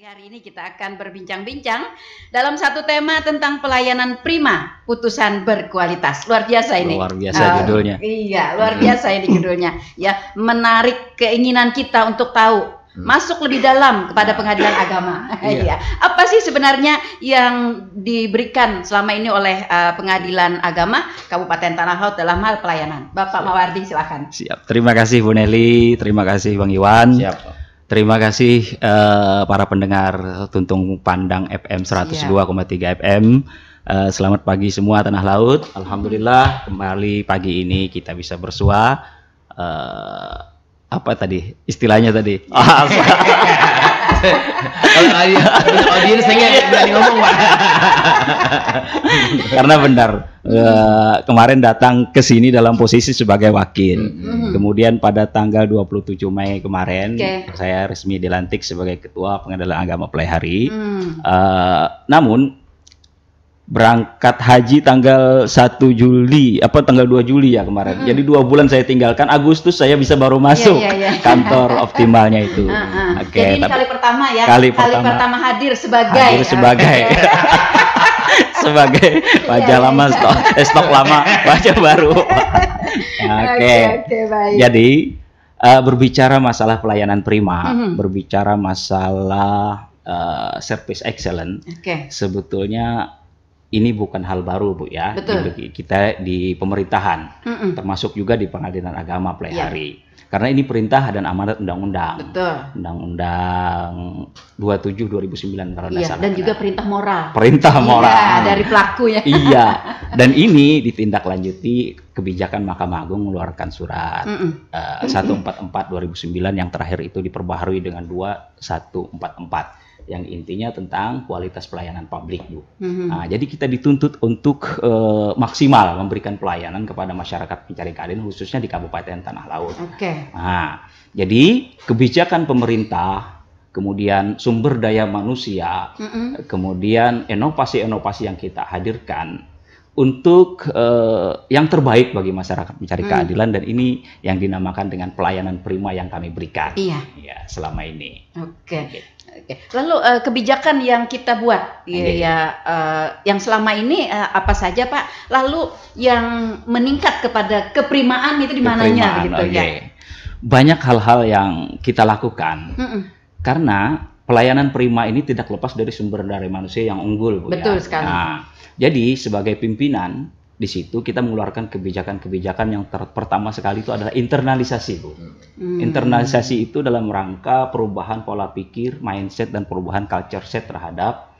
Pagi hari ini kita akan berbincang-bincang dalam satu tema tentang pelayanan prima, putusan berkualitas. Luar biasa ini. Luar biasa uh, judulnya. Iya, luar biasa ini hmm. judulnya. Ya, menarik keinginan kita untuk tahu hmm. masuk lebih dalam kepada pengadilan agama. Iya. iya. Apa sih sebenarnya yang diberikan selama ini oleh uh, pengadilan agama Kabupaten Tanah Laut dalam hal pelayanan? Bapak Siap. Mawardi Silakan. Siap. Terima kasih Bu Nelly, terima kasih Bang Iwan. Siap. Terima kasih uh, para pendengar Tuntung Pandang FM 102,3 FM. Uh, selamat pagi semua tanah laut. Alhamdulillah kembali pagi ini kita bisa bersuah. Eh, uh, apa tadi istilahnya tadi? Kalau saya berani ngomong pak. Karena benar eh, kemarin datang ke sini dalam posisi sebagai wakil. Hmm. Hmm. Kemudian pada tanggal 27 Mei kemarin okay. saya resmi dilantik sebagai Ketua Pengadilan Agama Pelaihari. Mm. Uh, eh, namun berangkat haji tanggal 1 Juli apa tanggal 2 Juli ya kemarin. Hmm. Jadi dua bulan saya tinggalkan Agustus saya bisa baru iya, masuk yeah, yeah, yeah. kantor optimalnya itu. Uh, uh. Oke. Okay, tapi, kali pertama ya. Kali, kali pertama, pertama hadir sebagai hadir sebagai sebagai wajah iya, iya. lama stok eh, stok lama wajah baru. Oke. okay. okay, okay, Jadi uh, berbicara masalah pelayanan prima, mm -hmm. berbicara masalah uh, service excellent. Okay. Sebetulnya ini bukan hal baru bu ya Betul. Di, kita di pemerintahan mm -mm. termasuk juga di pengadilan agama play yeah. karena ini perintah dan amanat undang-undang undang-undang 27 2009 yeah, dasar. dan juga perintah moral perintah iya, moral iya, dari pelaku ya iya dan ini ditindaklanjuti kebijakan Mahkamah Agung mengeluarkan surat mm -mm. Uh, 144 2009 yang terakhir itu diperbaharui dengan 2144 yang intinya tentang kualitas pelayanan publik bu. Mm-hmm. Nah, jadi kita dituntut untuk uh, maksimal memberikan pelayanan kepada masyarakat pencari keadilan khususnya di Kabupaten Tanah Laut. Oke. Okay. Nah, jadi kebijakan pemerintah, kemudian sumber daya manusia, mm-hmm. kemudian inovasi-inovasi yang kita hadirkan untuk uh, yang terbaik bagi masyarakat mencari mm. keadilan dan ini yang dinamakan dengan pelayanan prima yang kami berikan. Iya. Ya, selama ini. Oke. Okay. Gitu. Oke. Lalu uh, kebijakan yang kita buat, iya, ya, ya uh, yang selama ini uh, apa saja Pak? Lalu yang meningkat kepada keprimaan itu di mananya, gitu okay. ya? Banyak hal-hal yang kita lakukan mm -mm. karena pelayanan prima ini tidak lepas dari sumber daya manusia yang unggul, Bu. Ya. Betul ya. sekali. Nah, jadi sebagai pimpinan di situ kita mengeluarkan kebijakan-kebijakan yang pertama sekali itu adalah internalisasi Hmm. Internalisasi itu dalam rangka perubahan pola pikir, mindset dan perubahan culture set terhadap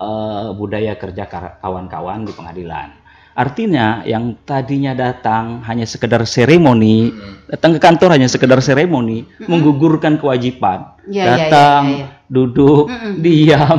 uh, budaya kerja kawan-kawan di pengadilan. Artinya yang tadinya datang hanya sekedar seremoni, hmm. datang ke kantor hanya sekedar seremoni, hmm. menggugurkan kewajiban, ya, ya, ya, datang, duduk, hmm. diam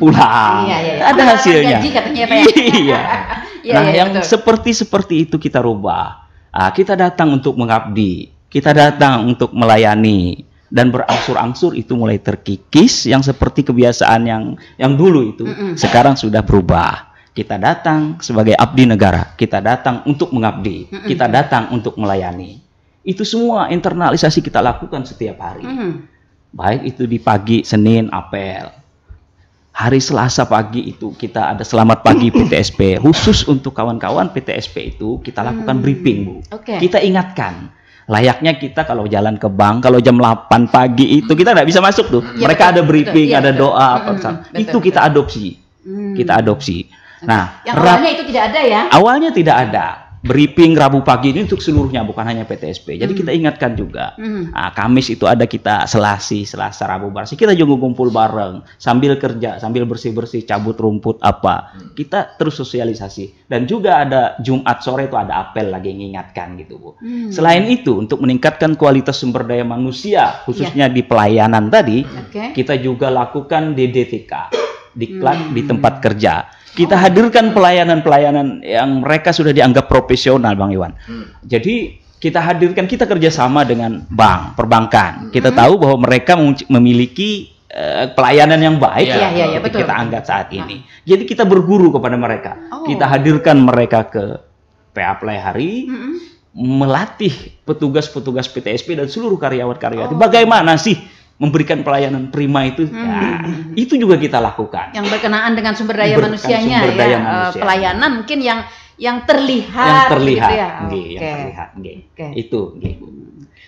pulang. Iya, iya, iya. Ada hasilnya. Janji katanya Pak. Ya? Iya. iya. Nah, iya, yang seperti seperti itu kita rubah. Ah, kita datang untuk mengabdi, kita datang untuk melayani dan berangsur-angsur itu mulai terkikis yang seperti kebiasaan yang yang dulu itu mm -mm. sekarang sudah berubah. Kita datang sebagai abdi negara, kita datang untuk mengabdi, mm -mm. kita datang untuk melayani. Itu semua internalisasi kita lakukan setiap hari. Mm -hmm. Baik itu di pagi Senin apel, hari Selasa pagi itu kita ada selamat pagi PTSP khusus untuk kawan-kawan PTSP itu kita lakukan hmm. briefing Bu. Okay. Kita ingatkan layaknya kita kalau jalan ke bank kalau jam 8 pagi itu kita nggak bisa masuk tuh. Ya, Mereka betul, ada briefing, betul, ya, ada betul. doa apa hmm, betul, itu kita adopsi. Hmm. Kita adopsi. Nah, yang awalnya itu tidak ada ya? Awalnya tidak ada briefing Rabu pagi ini untuk seluruhnya bukan hanya PTSP. Jadi hmm. kita ingatkan juga. Hmm. Nah, Kamis itu ada kita Selasi, Selasa, Rabu, Barsi. Kita juga kumpul bareng sambil kerja, sambil bersih-bersih, cabut rumput apa. Hmm. Kita terus sosialisasi. Dan juga ada Jumat sore itu ada apel lagi mengingatkan ingatkan gitu, Bu. Hmm. Selain itu untuk meningkatkan kualitas sumber daya manusia khususnya yeah. di pelayanan tadi, okay. kita juga lakukan DDTK diklat hmm. di tempat kerja. Kita oh. hadirkan pelayanan-pelayanan yang mereka sudah dianggap profesional, Bang Iwan. Hmm. Jadi kita hadirkan kita kerjasama dengan bank, perbankan. Hmm. Kita tahu bahwa mereka memiliki uh, pelayanan yang baik yeah. Iya, yeah, yeah, betul. kita anggap saat nah. ini. Nah. Jadi kita berguru kepada mereka. Oh. Kita hadirkan mereka ke PA Play hari -hmm. melatih petugas-petugas PTSP dan seluruh karyawan-karyawan. Oh. Bagaimana sih memberikan pelayanan prima itu hmm. nah, itu juga kita lakukan yang berkenaan dengan sumber daya berkenaan manusianya sumber daya ya eh, manusia. pelayanan mungkin yang yang terlihat yang gitu terlihat gitu ya? okay. yang terlihat oke. Okay. itu okay.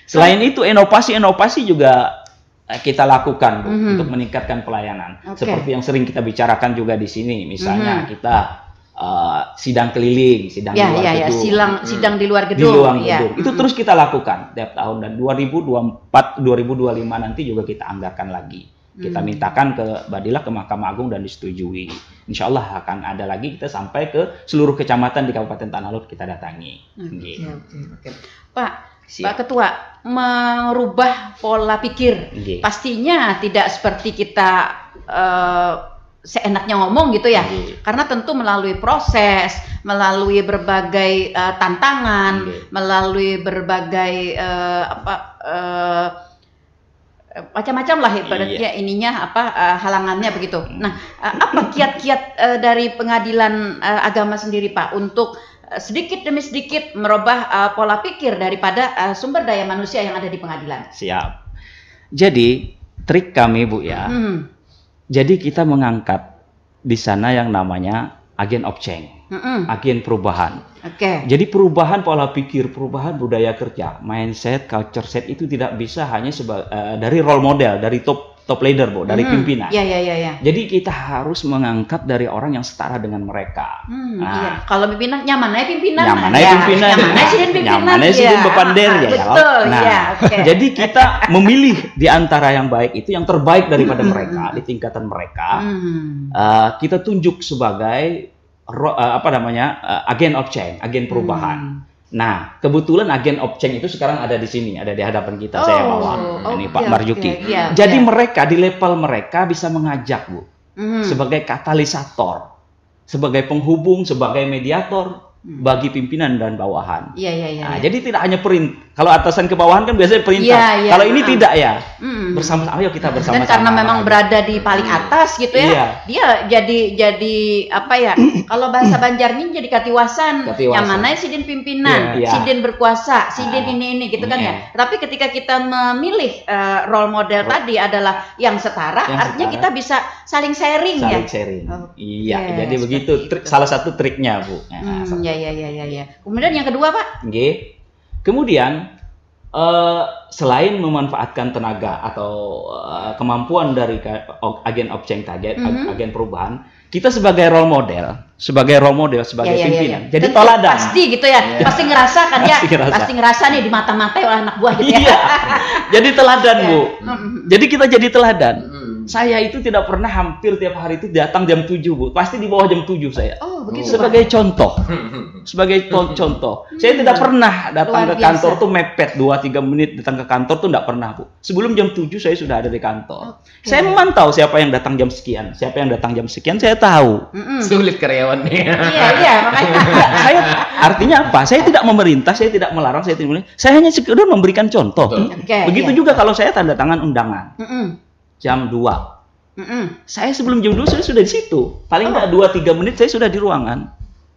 selain so, itu inovasi inovasi juga eh, kita lakukan mm -hmm. untuk meningkatkan pelayanan okay. seperti yang sering kita bicarakan juga di sini misalnya mm -hmm. kita Eh, sidang keliling, sidang ya, di luar ya, ya gedung, ya. Silang, hmm. sidang di luar gedung, di luar ya. gedung. Itu hmm. terus kita lakukan tiap tahun dan 2024, 2025 nanti juga kita anggarkan lagi. Kita hmm. mintakan ke Badilah ke Mahkamah Agung dan disetujui. Insya Allah akan ada lagi kita sampai ke seluruh kecamatan di Kabupaten Tanah Lot kita datangi. Oke. Okay, okay, okay. Pak, Siap. Pak Ketua, merubah pola pikir iya. pastinya tidak seperti kita uh, seenaknya ngomong gitu ya. Hmm. Karena tentu melalui proses, melalui berbagai uh, tantangan, hmm. melalui berbagai uh, apa uh, macam-macam lah ibaratnya iya. ininya apa uh, halangannya begitu. Hmm. Nah, uh, apa kiat-kiat uh, dari pengadilan uh, agama sendiri Pak untuk sedikit demi sedikit merubah uh, pola pikir daripada uh, sumber daya manusia yang ada di pengadilan. Siap. Jadi trik kami Bu ya. Hmm jadi kita mengangkat di sana yang namanya agen of change, mm hmm agen perubahan. Oke. Okay. Jadi perubahan pola pikir, perubahan budaya kerja, mindset, culture set itu tidak bisa hanya seba, uh, dari role model, dari top top leader, Bu, dari hmm. pimpinan. Ya, ya, ya, ya. Jadi kita harus mengangkat dari orang yang setara dengan mereka. Hmm, nah, iya. Kalau pimpinan nyaman aja pimpinan. Nyaman aja ya. pimpinan. Nyaman aja pimpinan. Nyaman aja ya. bepander ya. Betul, iya, nah, ya. Okay. Jadi kita memilih di antara yang baik itu yang terbaik daripada hmm, hmm, mereka hmm. di tingkatan mereka. Hmm. Uh, kita tunjuk sebagai uh, apa namanya? Uh, agen of change, agen perubahan. Hmm. Nah, kebetulan agen Opceng itu sekarang ada di sini, ada di hadapan kita, oh, saya bawa oh, ini Pak oh, iya, Marjuki. Okay, iya, iya, yeah, Jadi yeah. mereka di level mereka bisa mengajak bu, mm. sebagai katalisator, sebagai penghubung, sebagai mediator, Hmm. bagi pimpinan dan bawahan. Iya iya iya. Nah, ya. Jadi tidak hanya perintah. Kalau atasan ke bawahan kan biasanya perintah. Ya, ya, kalau ini uh, tidak ya. Mm, bersama ayo kita bersama. Dan karena memang berada di paling hmm. atas gitu ya. Iya. Dia jadi jadi apa ya? kalau bahasa Banjarnya jadi katiwasan. katiwasan. Yang mana sidin pimpinan, ya, ya. sidin berkuasa, sidin ah. ini ini gitu kan ya. Tapi ketika kita memilih uh, role model role. tadi adalah yang setara, yang artinya setara. kita bisa saling sharing saling ya. Saling sharing. Oh, iya. Yes, jadi begitu. itu. salah satu triknya bu. Nah, hmm, ya iya iya iya iya. Ya. Kemudian yang kedua pak? G. Kemudian uh, selain memanfaatkan tenaga atau uh, kemampuan dari agen objek target, mm -hmm. agen perubahan, kita sebagai role model, sebagai role model, sebagai yeah, iya, iya, pimpinan. yeah, yeah. Jadi Tentu, toladan. Pasti gitu ya, yeah. pasti ngerasa kan ya, pasti ngerasa, pasti ngerasa nih di mata-mata oleh anak buah gitu ya. Iya. jadi teladan, iya. Bu. Mm -hmm. Jadi kita jadi teladan. Mm -hmm saya itu tidak pernah hampir tiap hari itu datang jam 7, Bu. Pasti di bawah jam 7 saya. Oh, begitu. Sebagai contoh. Sebagai hmm. contoh. Saya tidak hmm. pernah datang ke kantor tuh mepet 2 3 menit datang ke kantor tuh tidak pernah, Bu. Sebelum jam 7 saya sudah ada di kantor. Okay. Saya memantau siapa yang datang jam sekian, siapa yang datang jam sekian saya tahu. Sulit karyawannya. iya, iya, makanya. saya artinya apa? Saya tidak memerintah, saya tidak melarang, saya tidak Saya hanya sekedar memberikan contoh. Okay, Begitu iya. juga iya. kalau saya tanda tangan undangan. Mm jam 2. Mm -mm. Saya sebelum jam 2 saya sudah di situ. Paling enggak oh. 2 3 menit saya sudah di ruangan.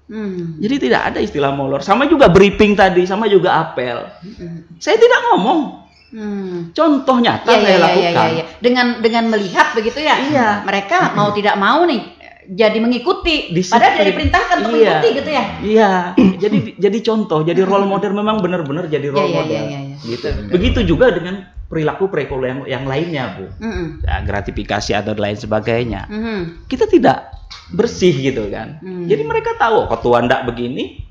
Mm. Jadi tidak ada istilah molor. Sama juga briefing tadi, sama juga apel. Mm. Saya tidak ngomong. Hmm. Contoh nyata ya, saya iya, iya, iya, lakukan. Ya, ya, ya. Dengan dengan melihat begitu ya. Iya. Mereka mau tidak mau nih jadi mengikuti. Di Padahal dari diperintahkan untuk iya. mengikuti gitu ya. Iya. jadi jadi contoh, jadi role model memang benar-benar jadi role ya, ya, model. Ya, ya, ya. Gitu. Begitu juga dengan perilaku perilaku yang, yang lainnya bu, mm-hmm. ya, gratifikasi atau lain sebagainya, mm-hmm. kita tidak bersih gitu kan. Mm-hmm. Jadi mereka tahu oh, kok tuan tidak begini,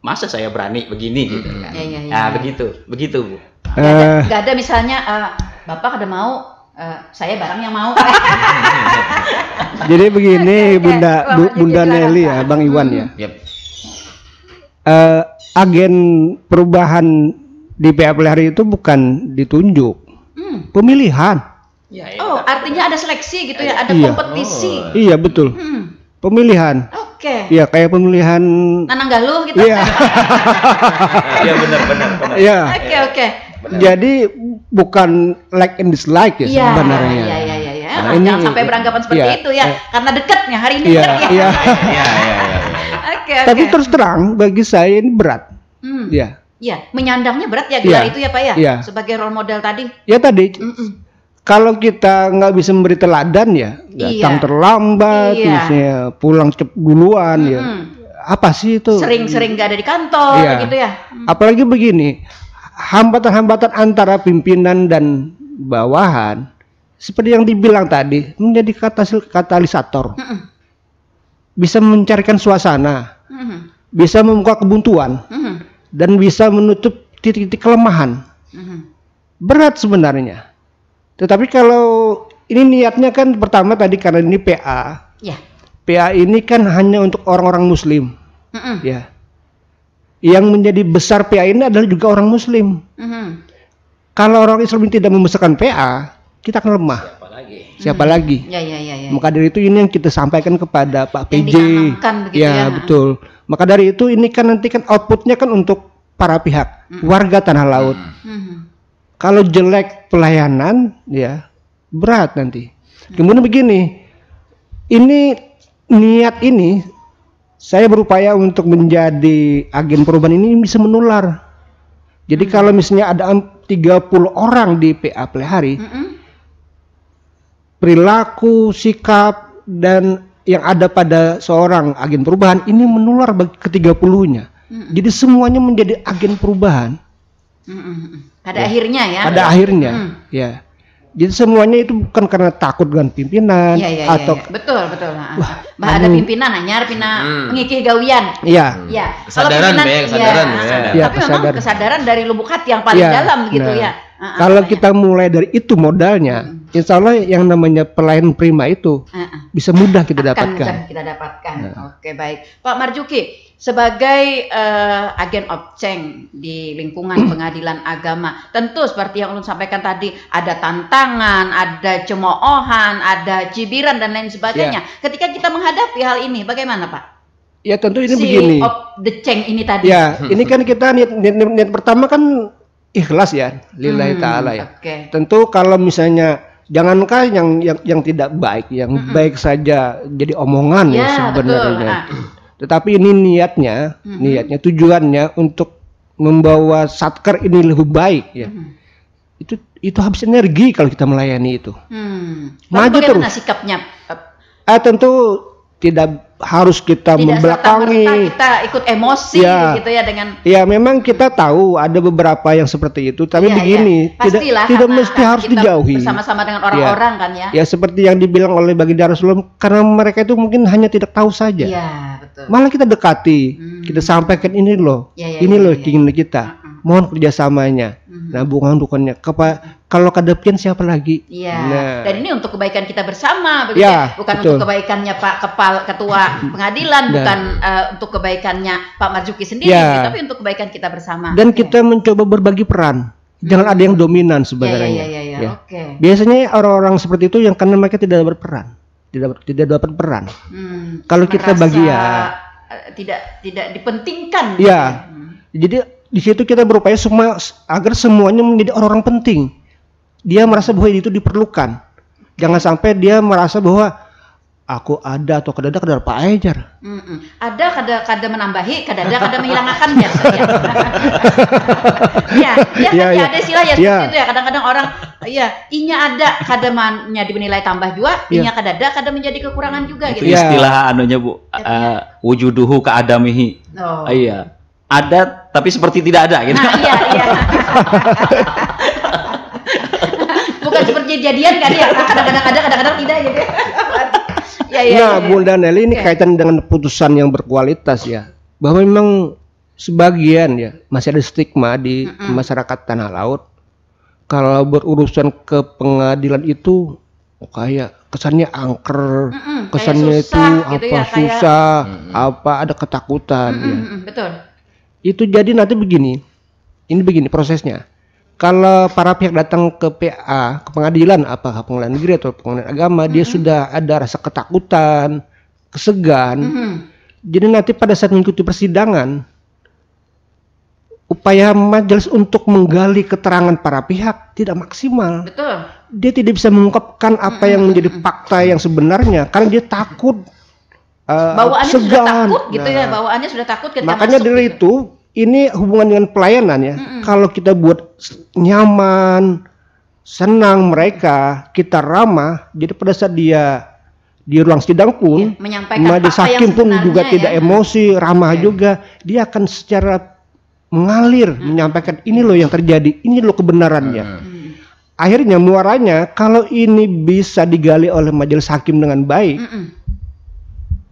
masa saya berani begini mm-hmm. gitu kan. Ya, ya, ya, nah, begitu, begitu bu. nggak ada, uh, eh. ada, ada misalnya uh, bapak ada mau Uh, saya barang yang mau. Jadi begini Bunda Bu, Bunda Nelly ya, Bang Iwan ya. Uh, agen perubahan di PA Pelihara itu bukan ditunjuk, hmm. pemilihan. Ya, ya. Oh, artinya ada seleksi gitu ya, ada iya. kompetisi. Oh. Iya betul. Hmm. Pemilihan. Oke. Okay. Iya kayak pemilihan. Galuh gitu. Iya. Iya benar-benar. Iya. Oke oke. Jadi bukan like and dislike ya, ya sebenarnya. Iya iya iya. Ya. Nah, ini, sampai beranggapan seperti ya, itu ya, eh, karena dekatnya hari ini iya ya. iya. Iya, iya iya iya. Oke oke. Tapi terus terang bagi saya ini berat. Hmm. Iya. Iya, menyandangnya berat ya gelar ya, itu ya Pak ya? ya. Sebagai role model tadi. Ya tadi. Mm -mm. Kalau kita nggak bisa memberi teladan ya, datang iya. terlambat, iya. misalnya pulang cep duluan mm -hmm. ya. Apa sih itu? Sering-sering nggak ada di kantor iya. gitu ya. Mm. Apalagi begini, hambatan-hambatan antara pimpinan dan bawahan seperti yang dibilang tadi menjadi katalisator. Mm -hmm. Bisa mencarikan suasana. Mm -hmm. Bisa membuka kebuntuan. Mm -hmm dan bisa menutup titik-titik kelemahan. Mm-hmm. Berat sebenarnya. Tetapi kalau ini niatnya kan pertama tadi karena ini PA. Ya. PA ini kan hanya untuk orang-orang muslim. Uh-uh. Ya. Yang menjadi besar PA ini adalah juga orang muslim. Uh-huh. Kalau orang Islam ini tidak membesarkan PA, kita akan lemah Siapa lagi. Siapa uh-huh. lagi? Ya, ya, ya, ya. Maka dari itu ini yang kita sampaikan kepada Pak yang PJ. Ya, ya, betul. Maka dari itu ini kan nanti kan outputnya kan untuk para pihak mm warga tanah laut. Mm Kalau jelek pelayanan, ya berat nanti. Mm Kemudian begini, ini niat ini saya berupaya untuk menjadi agen perubahan ini bisa menular. Jadi kalau misalnya ada 30 orang di PA Pelihari, mm -hmm. perilaku, sikap dan yang ada pada seorang agen perubahan ini menular bagi ketiga puluhnya. Mm hmm Jadi semuanya menjadi agen perubahan. Mm hmm Pada ya. akhirnya ya. Pada ya. akhirnya, mm. ya. Jadi semuanya itu bukan karena takut dengan pimpinan ya, ya, atau ya, betul betul. Ah, ah. Wah, bah anu. ada pimpinan hanya pina hmm. gawian. Iya. Mm. Iya. Ya, iya. Kesadaran Kalau kesadaran ya. ya. ya Tapi kesadaran. memang kesadaran dari lubuk hati yang paling ya, dalam gitu nah. ya. Uh, Kalau kita mulai dari itu modalnya, insya Allah yang namanya pelayan prima itu uh -uh. bisa mudah kita Akan dapatkan. Mudah kita dapatkan. Uh. Oke baik, Pak Marjuki sebagai uh, agen obceng di lingkungan pengadilan agama, tentu seperti yang ulun sampaikan tadi ada tantangan, ada cemoohan, ada cibiran dan lain sebagainya. Yeah. Ketika kita menghadapi hal ini, bagaimana Pak? Ya tentu ini si begini. Si the ceng ini tadi. Ya, hmm. ini kan kita niat, niat, niat, niat pertama kan ikhlas ya lillahi hmm, taala ya. Okay. Tentu kalau misalnya Jangankah yang yang yang tidak baik, yang mm -hmm. baik saja jadi omongan ya, ya sebenarnya. Betul. Ah. Tetapi ini niatnya, mm -hmm. niatnya tujuannya untuk membawa satker ini lebih baik ya. Mm -hmm. Itu itu habis energi kalau kita melayani itu. Hmm. Maju terus. sikapnya? Ah tentu tidak harus kita Tidak membelakangi kita ikut emosi ya. gitu ya dengan ya memang kita tahu ada beberapa yang seperti itu tapi ya, begini ya. tidak tidak mesti harus kita dijauhi sama-sama dengan ya. orang-orang ya. kan ya ya seperti yang dibilang oleh baginda Rasulullah karena mereka itu mungkin hanya tidak tahu saja ya, betul. malah kita dekati hmm. kita sampaikan ini loh ya, ya, ini ya, loh ya. keinginan iya. kita uh -huh. mohon kerjasamanya uh -huh. nah bukan bukannya kepa kalau kedepian siapa lagi? Iya. Nah. Dan ini untuk kebaikan kita bersama, begitu ya, ya? Bukan betul. untuk kebaikannya Pak Kepala Ketua Pengadilan, nah. bukan uh, untuk kebaikannya Pak Marzuki sendiri, ya. Gitu, tapi untuk kebaikan kita bersama. Dan okay. kita iya. mencoba berbagi peran. Jangan hmm. ada yang dominan sebenarnya. Ya, ya, ya, ya. ya. ya. Okay. Biasanya orang-orang seperti itu yang karena mereka tidak berperan, tidak tidak dapat peran. Hmm, kalau kita bagi ya eh, tidak tidak dipentingkan. Iya. Hmm. Jadi di situ kita berupaya semua agar semuanya menjadi orang-orang penting dia merasa bahwa itu diperlukan. Jangan sampai dia merasa bahwa aku ada atau kadada kadada pak Ejar. Mm -mm. Ada kada kada menambahi, kadang kada menghilangkan ya, ya, ya, ya, ada istilah ya, ya. itu ya. Kadang-kadang orang iya, inya ada kada menjadi dinilai tambah juga, iya. inya kadada kada menjadi kekurangan juga itu gitu. Ya. Istilah anunya Bu, uh, wujuduhu ka adamihi. Oh. oh. iya. Ada tapi seperti tidak ada gitu. Nah, iya, iya. bukan seperti jadian kan ya kadang-kadang ada kadang-kadang tidak gitu ya ya, ya, nah ya, ya. Bunda Nelly ini ya. kaitan dengan putusan yang berkualitas ya bahwa memang sebagian ya masih ada stigma di mm hmm masyarakat tanah laut kalau berurusan ke pengadilan itu oh kayak kesannya angker, mm -mm, kesannya susah, itu apa ya, susah, kayak... apa ada ketakutan. Mm -mm, ya. Betul. Itu jadi nanti begini, ini begini prosesnya kalau para pihak datang ke PA ke pengadilan apa pengadilan negeri atau pengadilan agama mm -hmm. dia mm-hmm. sudah ada rasa ketakutan kesegan mm -hmm. jadi nanti pada saat mengikuti persidangan upaya majelis untuk menggali keterangan para pihak tidak maksimal betul dia tidak bisa mengungkapkan apa mm -hmm. yang mm-hmm. menjadi fakta yang sebenarnya karena dia takut uh, bawaannya segan. sudah takut gitu ya, nah, ya bawaannya sudah takut makanya masuk, dari gitu. itu ini hubungan dengan pelayanan ya. mm hmm Kalau kita buat nyaman, senang mereka, kita ramah, jadi pada saat dia di ruang sidang pun, ya, menyampaikan majelis hakim pun juga ya. tidak emosi, ramah okay. Iya. juga, dia akan secara mengalir hmm. menyampaikan ini loh yang terjadi, ini loh kebenarannya. Hmm. Akhirnya muaranya kalau ini bisa digali oleh majelis hakim dengan baik, mm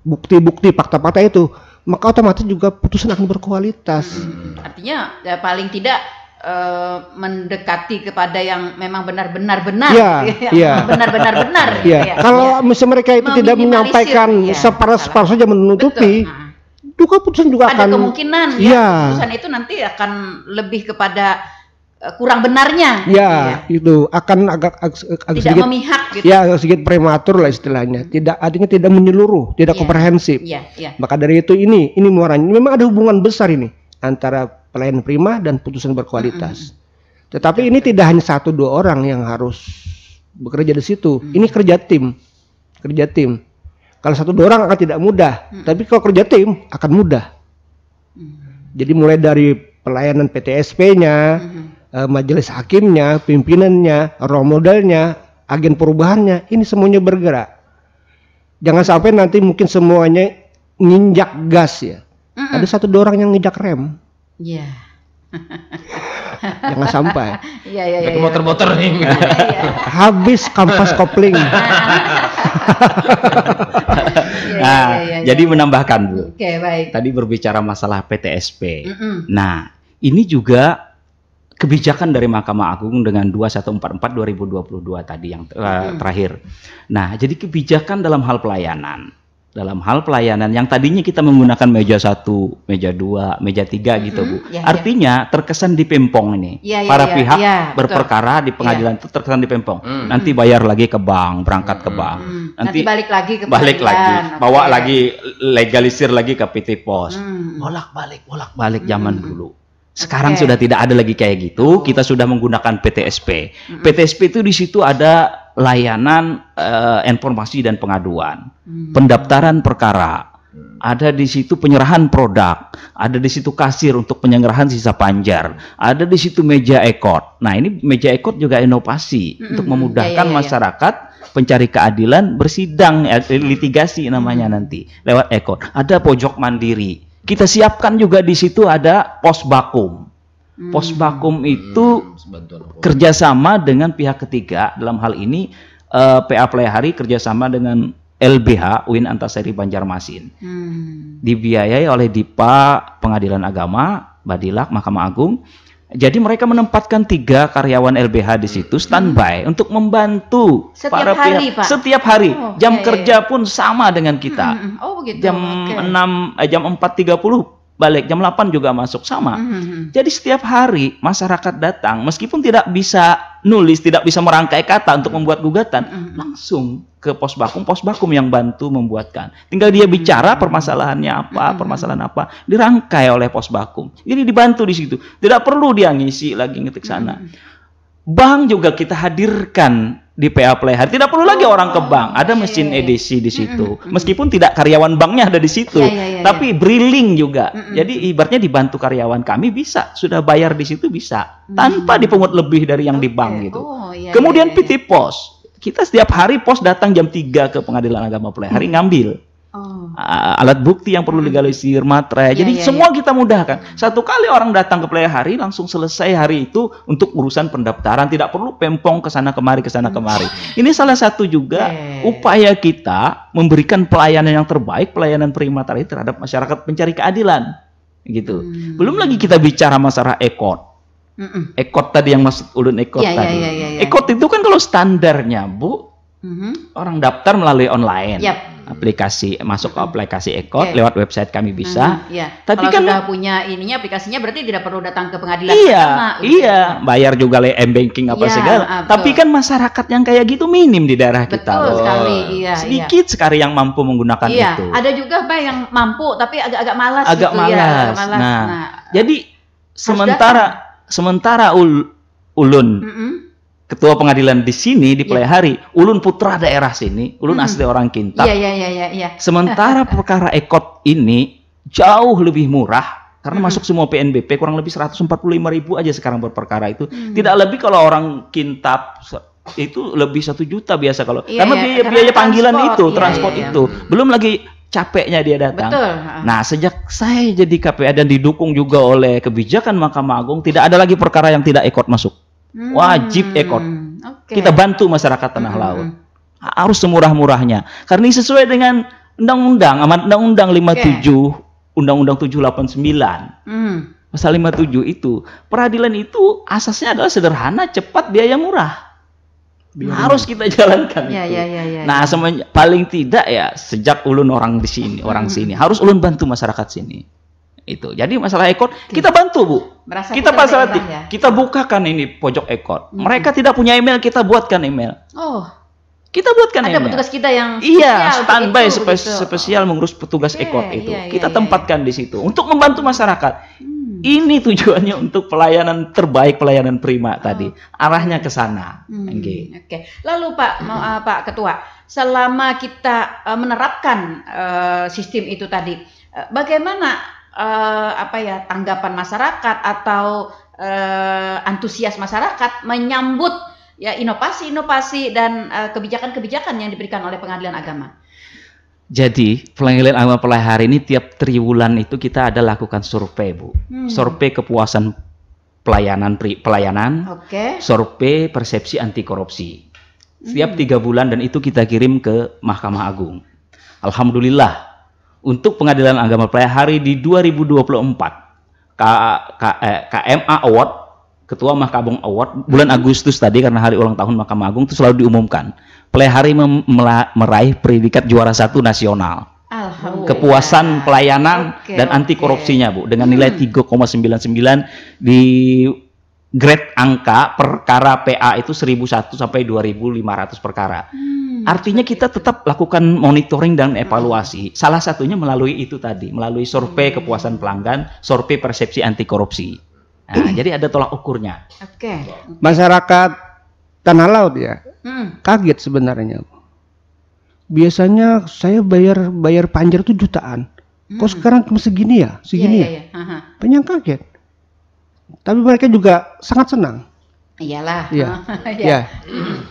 bukti-bukti fakta-fakta itu maka otomatis juga putusan akan berkualitas. Hmm, artinya ya paling tidak uh, mendekati kepada yang memang benar-benar benar, Iya. Iya. benar-benar benar. Ya. Ya. Kalau ya. misalnya mereka itu tidak menyampaikan ya, separas-separas saja menutupi, Betul. Nah. juga putusan juga ada akan. kemungkinan ya, ya putusan itu nanti akan lebih kepada Eh, kurang benarnya. Gitu ya, ya. itu akan agak, agak, agak tidak sedikit, memihak gitu. Ya, agak sedikit prematur lah istilahnya. Tidak artinya tidak menyeluruh, tidak ya. komprehensif. Ya, ya. Maka dari itu ini ini muaranya memang ada hubungan besar ini antara pelayan prima dan putusan berkualitas. Mm -hmm. Tetapi ya, ini ya. tidak hanya satu dua orang yang harus bekerja di situ. Mm -hmm. Ini kerja tim. Kerja tim. Kalau satu dua orang akan tidak mudah, mm -hmm. tapi kalau kerja tim akan mudah. Mm -hmm. Jadi mulai dari pelayanan PTSP-nya, mm -hmm Eh, majelis hakimnya, pimpinannya, role modelnya, agen perubahannya, ini semuanya bergerak. Jangan sampai nanti mungkin semuanya nginjak gas ya. Mm -mm. Ada satu dua orang yang nginjak rem. Iya. Yeah. Jangan sampai. Iya iya iya. Motor-motor nih. Iya, iya. Habis kampas kopling. Iya, nah, ya, ya, ya, jadi menambahkan Bu. Oke, okay, baik. Tadi berbicara masalah PTSP. Mm -mm. Nah, ini juga kebijakan dari Mahkamah Agung dengan 2144 2022 tadi yang uh, hmm. terakhir. Nah, jadi kebijakan dalam hal pelayanan dalam hal pelayanan yang tadinya kita menggunakan meja satu, meja dua, meja tiga hmm, gitu mm -hmm. bu. Ya, ya, Artinya ya. terkesan di pempong ini. Ya, ya Para ya, pihak ya, berperkara betul. di ya. pengadilan ya. itu terkesan di pempong. Mm. Nanti hmm. bayar lagi ke bank, berangkat ke hmm, bank. Mm. Nanti, Nanti balik lagi ke balik lagi, okay. bawa lagi legalisir lagi ke PT Pos. Mm. Bolak balik, bolak balik mm. zaman dulu. Sekarang okay. sudah tidak ada lagi kayak gitu. Oh. Kita sudah menggunakan PTSP. Mm-hmm. PTSP itu di situ ada layanan uh, informasi dan pengaduan, mm-hmm. pendaftaran perkara, hmm. ada di situ penyerahan produk, ada di situ kasir untuk penyerahan sisa panjar, ada di situ meja ekor Nah, ini meja ekor juga inovasi mm -hmm. untuk ya, ya, memudahkan yeah, yeah, yeah. masyarakat pencari keadilan bersidang eh, litigasi namanya nanti lewat ekor Ada pojok mandiri kita siapkan juga di situ ada pos bakum. Hmm. Pos bakum hmm, itu hmm. kerjasama dengan pihak ketiga dalam hal ini uh, eh, PA Playhari kerjasama dengan LBH Win Antasari Banjarmasin hmm. dibiayai oleh DIPA Pengadilan Agama Badilak Mahkamah Agung jadi mereka menempatkan tiga karyawan LBH di situ hmm. standby hmm. untuk membantu setiap para hari, pihak Pak. setiap hari. Oh, jam iya, iya kerja iya. pun sama dengan kita. Hmm. hmm, hmm. Oh begitu. Jam okay. 6 eh, jam 4.30 balik jam 8 juga masuk sama. Mm -hmm. Jadi setiap hari masyarakat datang meskipun tidak bisa nulis, tidak bisa merangkai kata untuk membuat gugatan, mm -hmm. langsung ke pos bakum, pos bakum yang bantu membuatkan. Tinggal dia bicara hmm, hmm. permasalahannya apa, mm -hmm. permasalahan apa, dirangkai oleh pos bakum. Jadi dibantu di situ. Tidak perlu dia ngisi lagi ngetik sana. Mm -hmm. Bank juga kita hadirkan di PA Hari. Tidak perlu lagi oh. orang ke bank. Ada iya, mesin iya, iya. edisi di situ. Meskipun tidak karyawan banknya ada di situ, yeah, yeah, yeah, tapi briling juga. Jadi ibaratnya dibantu karyawan kami bisa, sudah bayar di situ bisa tanpa dipungut lebih dari yang di bank gitu. Oh, Kemudian PT Pos. Kita setiap hari pos datang jam 3 ke Pengadilan Agama Play -hmm. ngambil. Oh. alat bukti yang perlu hmm. legalisir materai. Iya, yeah, Jadi yeah, semua yeah. kita mudahkan. Satu kali orang datang ke play hari langsung selesai hari itu untuk urusan pendaftaran, tidak perlu pempong ke sana kemari ke sana hmm. kemari. Ini salah satu juga yeah. upaya kita memberikan pelayanan yang terbaik, pelayanan primaterai terhadap masyarakat pencari keadilan. Gitu. Hmm. Belum lagi kita bicara masalah ekor. Mm -mm. Ekot tadi yang maksud ulun ekot yeah, iya, tadi. Yeah, yeah, yeah, yeah. Ekot itu kan kalau standarnya, Bu, mm -hmm. orang daftar melalui online. Yep aplikasi masuk ke aplikasi Ekot okay. lewat website kami bisa. -hmm, iya. Tapi Kalau kan sudah punya ininya aplikasinya berarti tidak perlu datang ke pengadilan Iya, sama, gitu. iya, gitu. bayar juga le m banking apa iya, segala. Ah, Tapi kan masyarakat yang kayak gitu minim di daerah betul kita. Betul sekali, iya. iya. Sedikit iya. sekali yang mampu menggunakan iya. itu. ada juga Pak yang mampu tapi agak-agak malas agak gitu iya, malas. ya, agak malas. Nah, nah jadi sementara sementara ul, ulun mm -hmm ketua pengadilan di sini di iya. Pelehari, Hari, ulun putra daerah sini, ulun hmm. asli orang Kintab. Iya yeah, yeah, yeah, Yeah. Sementara perkara ekot ini jauh lebih murah karena hmm. masuk semua PNBP kurang lebih 145 ribu aja sekarang berperkara perkara itu. Hmm. Tidak lebih kalau orang Kintab itu lebih satu juta biasa kalau yeah, karena yeah, biaya biaya panggilan transport, itu, yeah, transport yeah, yeah. itu. Belum lagi capeknya dia datang. Betul. Nah, sejak saya jadi KPA dan didukung juga oleh kebijakan Mahkamah Agung, tidak ada lagi perkara yang tidak ekot masuk. Hmm, Wajib ekor. Okay. Kita bantu masyarakat tanah hmm, hmm. laut. Hmm. Harus semurah-murahnya. Karena ini sesuai dengan undang-undang, amat undang-undang 57, okay. undang-undang tujuh 789. Hmm. Pasal tujuh itu, peradilan itu asasnya adalah sederhana, cepat, biaya murah. Biar harus kita jalankan ya, itu. Ya, ya, ya, nah, ya. semenj- paling tidak ya sejak ulun orang di sini, orang hmm. sini harus ulun bantu masyarakat sini itu. Jadi masalah ekor Oke. kita bantu bu. Merasa kita fasilitasi. Ya? Kita bukakan ini pojok ekor. Hmm. Mereka tidak punya email kita buatkan email. Oh. Kita buatkan Ada email. Ada petugas kita yang iya standby spe spes begitu. Oh. mengurus petugas okay, iya, ekor iya, itu. Iya, iya, kita tempatkan iya. di situ untuk membantu masyarakat. Hmm. Ini tujuannya untuk pelayanan terbaik pelayanan prima oh. tadi arahnya ke sana. Hmm. Okay. Oke. Okay. Lalu Pak mau uh, Pak Ketua selama kita uh, menerapkan uh, sistem itu tadi, uh, bagaimana eh, apa ya tanggapan masyarakat atau eh, antusias masyarakat menyambut ya inovasi-inovasi dan eh, kebijakan-kebijakan yang diberikan oleh Pengadilan Agama. Jadi pengadilan agama hari ini tiap triwulan itu kita ada lakukan survei bu, hmm. survei kepuasan pelayanan pelayanan, okay. survei persepsi anti korupsi. Setiap hmm. tiga bulan dan itu kita kirim ke Mahkamah Agung. Alhamdulillah untuk pengadilan agama Hari di 2024 K, K, eh, KMA Award Ketua Mahkamah Agung Award bulan Agustus tadi karena hari ulang tahun Mahkamah Agung itu selalu diumumkan Hari meraih predikat juara satu nasional kepuasan pelayanan okay, dan anti korupsinya okay. Bu dengan hmm. nilai 3,99 di grade angka perkara PA itu 1001 sampai 2500 perkara. Hmm. Artinya kita tetap lakukan monitoring dan ah. evaluasi. Salah satunya melalui itu tadi, melalui survei hmm. kepuasan pelanggan, survei persepsi anti korupsi. Nah, hmm. jadi ada tolak ukurnya. Oke. Okay. Masyarakat tanah laut ya. Hmm. Kaget sebenarnya. Biasanya saya bayar bayar panjer itu jutaan. Hmm. Kok sekarang cuma segini ya? Iya, segini yeah, ya? Yeah, iya. yeah. Banyak kaget tapi mereka juga sangat senang. Iyalah. Iya. ya.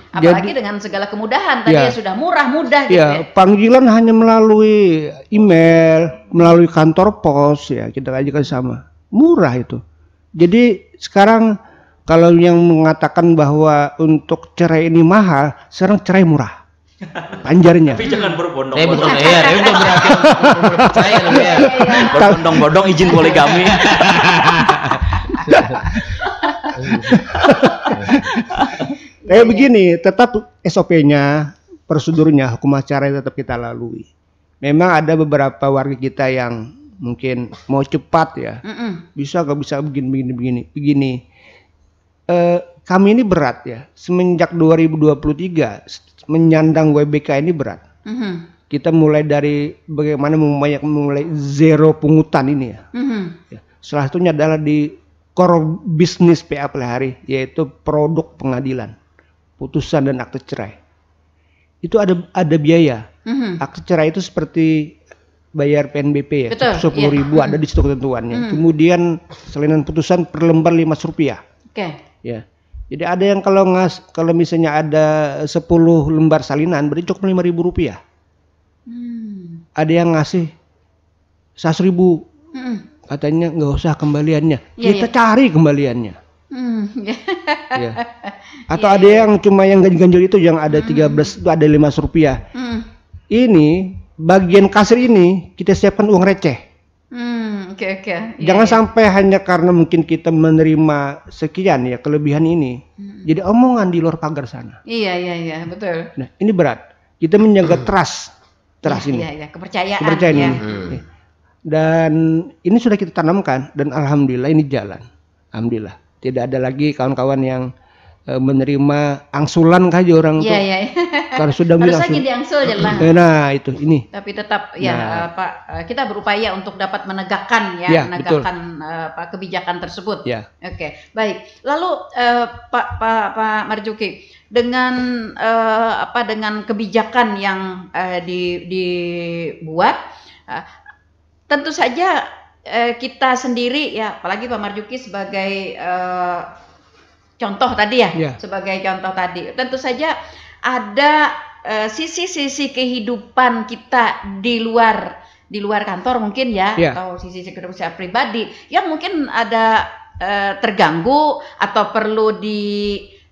Apalagi Jadi, dengan segala kemudahan tadi ya, ya sudah murah mudah gitu. Iya. Ya, panggilan hanya melalui email, melalui kantor pos ya, kita ajukan sama. Murah itu. Jadi sekarang kalau yang mengatakan bahwa untuk cerai ini mahal, sekarang cerai murah panjarnya. Tapi jangan berbondong. bondong Eh, ya, Berbondong-bondong izin poligami. Kayak begini, tetap SOP-nya, prosedurnya, hukum acara tetap kita lalui. Memang ada beberapa warga kita yang mungkin mau cepat ya, mm -mm. bisa gak bisa begini begini begini begini. Eh, kami ini berat ya, semenjak 2023 menyandang WBK ini berat. Mm -hmm. Kita mulai dari bagaimana memulai mulai zero pungutan ini ya. Mm -hmm. ya. Salah satunya adalah di core bisnis PA Pelihari yaitu produk pengadilan, putusan dan akte cerai. Itu ada ada biaya. Mm-hmm. Akte cerai itu seperti bayar PNBP ya, sepuluh yeah. ribu ada di situ ketentuannya. Mm-hmm. Kemudian salinan putusan per lembar lima rupiah. Oke. Okay. Ya. Jadi ada yang kalau ngas kalau misalnya ada 10 lembar salinan berarti cukup lima ribu rupiah. Hmm. Ada yang ngasih seratus ribu. hmm katanya nggak usah kembaliannya. Yeah, kita yeah. cari kembaliannya. mm. yeah. Iya. Atau yeah, ada iya. yang cuma yang ganjil-ganjil itu yang ada hmm. tiga mm. 13 itu ada lima rupiah. Mm. Ini bagian kasir ini kita siapkan uang receh. mm. okay, Okay. Iya, yeah, Jangan yeah. sampai hanya karena mungkin kita menerima sekian ya kelebihan ini. mm. Jadi omongan di luar pagar sana. Iya yeah, iya yeah, iya, yeah, betul. Nah, ini berat. Kita menjaga hmm. trust. Trust yeah, ini. yeah, yeah. kepercayaan. Kepercayaan yeah. ini. Mm. Yeah dan ini sudah kita tanamkan dan alhamdulillah ini jalan. Alhamdulillah. Tidak ada lagi kawan-kawan yang e, menerima angsulan kah orang yeah, tuh. Yeah. Iya. Kalau sudah bilang angsul. diangsul eh, Nah, itu ini. Tapi tetap ya nah. e, Pak e, kita berupaya untuk dapat menegakkan ya, ya menegakkan uh, kebijakan tersebut. Ya. Oke. Okay. Baik. Lalu uh, Pak Pak Pak Marjuki, dengan uh, apa dengan kebijakan yang uh, dibuat uh, tentu saja eh, kita sendiri ya apalagi Pak Marjuki sebagai eh, contoh tadi ya yeah. sebagai contoh tadi tentu saja ada eh, sisi-sisi eh, kehidupan kita di luar di luar kantor mungkin ya yeah. atau sisi kehidupan saya pribadi yang mungkin ada eh, terganggu atau perlu di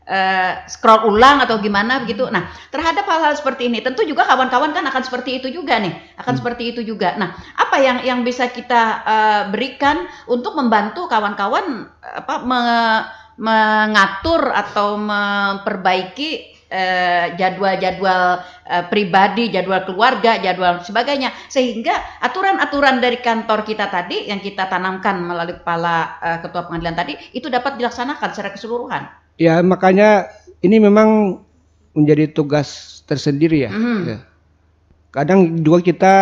Eh, scroll ulang atau gimana begitu. Nah, terhadap hal-hal seperti ini tentu juga kawan-kawan kan akan seperti itu juga nih, akan hmm. seperti itu juga. Nah, apa yang yang bisa kita uh, berikan untuk membantu kawan-kawan apa me, mengatur atau memperbaiki eh, jadwal-jadwal eh, eh, pribadi, jadwal keluarga, jadwal sebagainya, sehingga aturan-aturan dari kantor kita tadi yang kita tanamkan melalui kepala eh, ketua pengadilan tadi itu dapat dilaksanakan secara keseluruhan ya makanya ini memang menjadi tugas tersendiri ya. Mm. ya. Kadang juga kita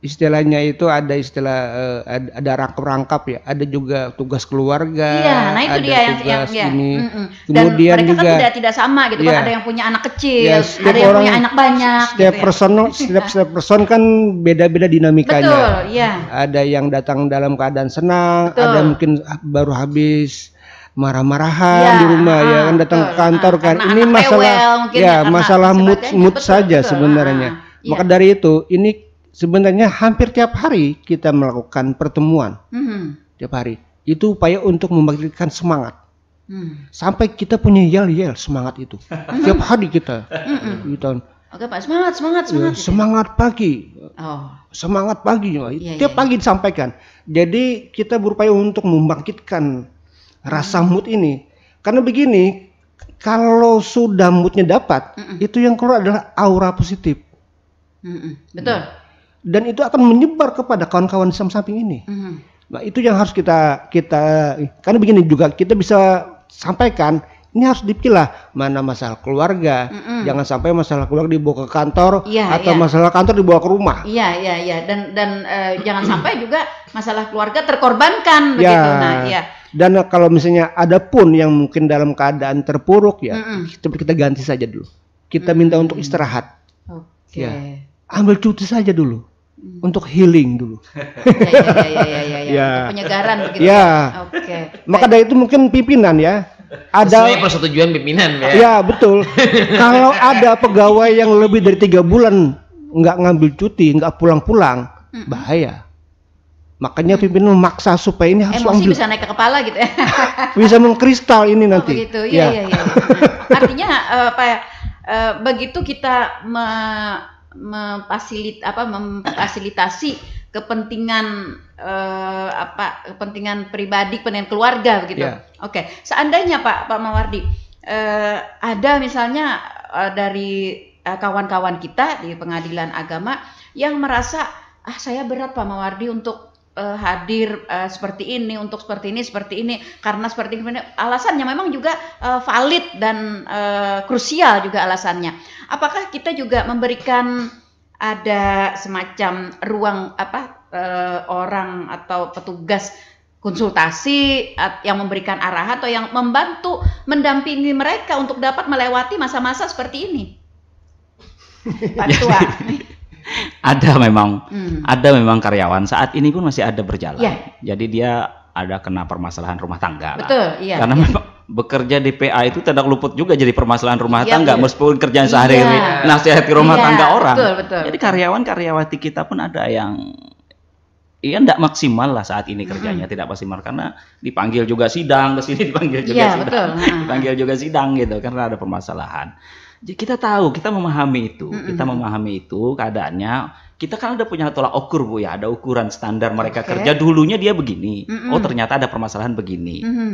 istilahnya itu ada istilah uh, eh, ada, ada rangkap-rangkap ya, ada juga tugas keluarga, iya, nah itu ada dia yang, tugas yang, ya. ini. Mm -mm. Kemudian Dan mereka kan juga, kan tidak tidak sama gitu yeah. kan, iya. ada yang punya anak kecil, yeah, ada yang orang, punya anak banyak. Setiap gitu ya. person, ya. setiap setiap person kan beda-beda dinamikanya. Betul, yeah. Ada yang datang dalam keadaan senang, Betul. ada mungkin baru habis marah-marahan ya, di rumah ya ah, ya kan datang ke kantor ah, kan ini masalah ya, masalah mood iya, mood betul, saja betul, sebenarnya ah, iya. maka iya. dari itu ini sebenarnya hampir tiap hari kita melakukan pertemuan -hmm. tiap hari itu upaya untuk membangkitkan semangat mm. sampai kita punya yel yel semangat itu mhm. tiap hari kita mm -hmm. Oke Pak, semangat, semangat, ya, semangat. Ya, semangat pagi. Oh. Semangat pagi juga. Ya, Tiap ya, pagi disampaikan. Jadi kita berupaya untuk membangkitkan rasa hmm. mood ini. Karena begini, kalau sudah moodnya dapat, mm -mm. itu yang keluar adalah aura positif. Mm -mm. Betul. Hmm. Dan itu akan menyebar kepada kawan-kawan di samping ini. Mm -hmm. Nah itu yang harus kita kita karena begini juga kita bisa sampaikan ini harus dipilah mana masalah keluarga mm -mm. jangan sampai masalah keluarga dibawa ke kantor yeah, atau yeah. masalah kantor dibawa ke rumah iya yeah, iya iya dan dan uh, jangan sampai juga masalah keluarga terkorbankan iya. begitu nah iya dan kalau misalnya ada pun yang mungkin dalam keadaan terpuruk ya, mm kita, kita ganti saja dulu. Kita minta mm untuk istirahat. Okay. Ya. Ambil cuti saja dulu. Hmm. Untuk healing dulu. ya, ya, ya, ya, ya, ya. ya. Penyegaran begitu. Ya. ya. Oke. Okay. Maka dari itu mungkin pimpinan ya. Ada Sesuai persetujuan pimpinan ya. Ya betul. Kalau ada pegawai yang lebih dari tiga bulan nggak ngambil cuti, nggak pulang-pulang, hmm. bahaya. Makanya pimpinan memaksa supaya ini harus Emosi bisa naik ke kepala gitu ya. bisa mengkristal ini oh, nanti. begitu. Iya, iya, iya. iya. artinya eh, apa ya? Eh, begitu kita me, memfasilit apa memfasilitasi kepentingan eh, apa kepentingan pribadi, kepentingan keluarga begitu. Yeah. Oke. Seandainya Pak Pak Mawardi eh, ada misalnya eh, dari eh, kawan-kawan eh, kita di pengadilan agama yang merasa ah saya berat Pak Mawardi untuk uh, hadir uh, seperti ini untuk seperti ini seperti ini karena seperti ini alasannya memang juga uh, valid dan uh, krusial juga alasannya. Apakah kita juga memberikan ada semacam ruang apa uh, orang atau petugas konsultasi yang memberikan arahan atau yang membantu mendampingi mereka untuk dapat melewati masa-masa seperti ini? Pak Tua ada memang hmm. ada memang karyawan saat ini pun masih ada berjalan. Yeah. Jadi dia ada kena permasalahan rumah tangga Betul, lah. iya. Karena iya. memang bekerja di PA itu tidak luput juga jadi permasalahan rumah iya, tangga iya. meskipun kerjaan iya. sehari-hari nasihati rumah iya, tangga orang. Betul, betul, jadi karyawan-karyawati kita pun ada yang Iya, tidak maksimal lah saat ini kerjanya hmm. tidak maksimal karena dipanggil juga sidang ke sini dipanggil juga iya, sidang, betul. dipanggil juga sidang gitu karena ada permasalahan kita tahu, kita memahami itu, mm-hmm. kita memahami itu keadaannya. Kita kan ada punya tolak ukur bu ya, ada ukuran standar mereka okay. kerja dulunya dia begini. Mm-hmm. Oh ternyata ada permasalahan begini. Mm-hmm.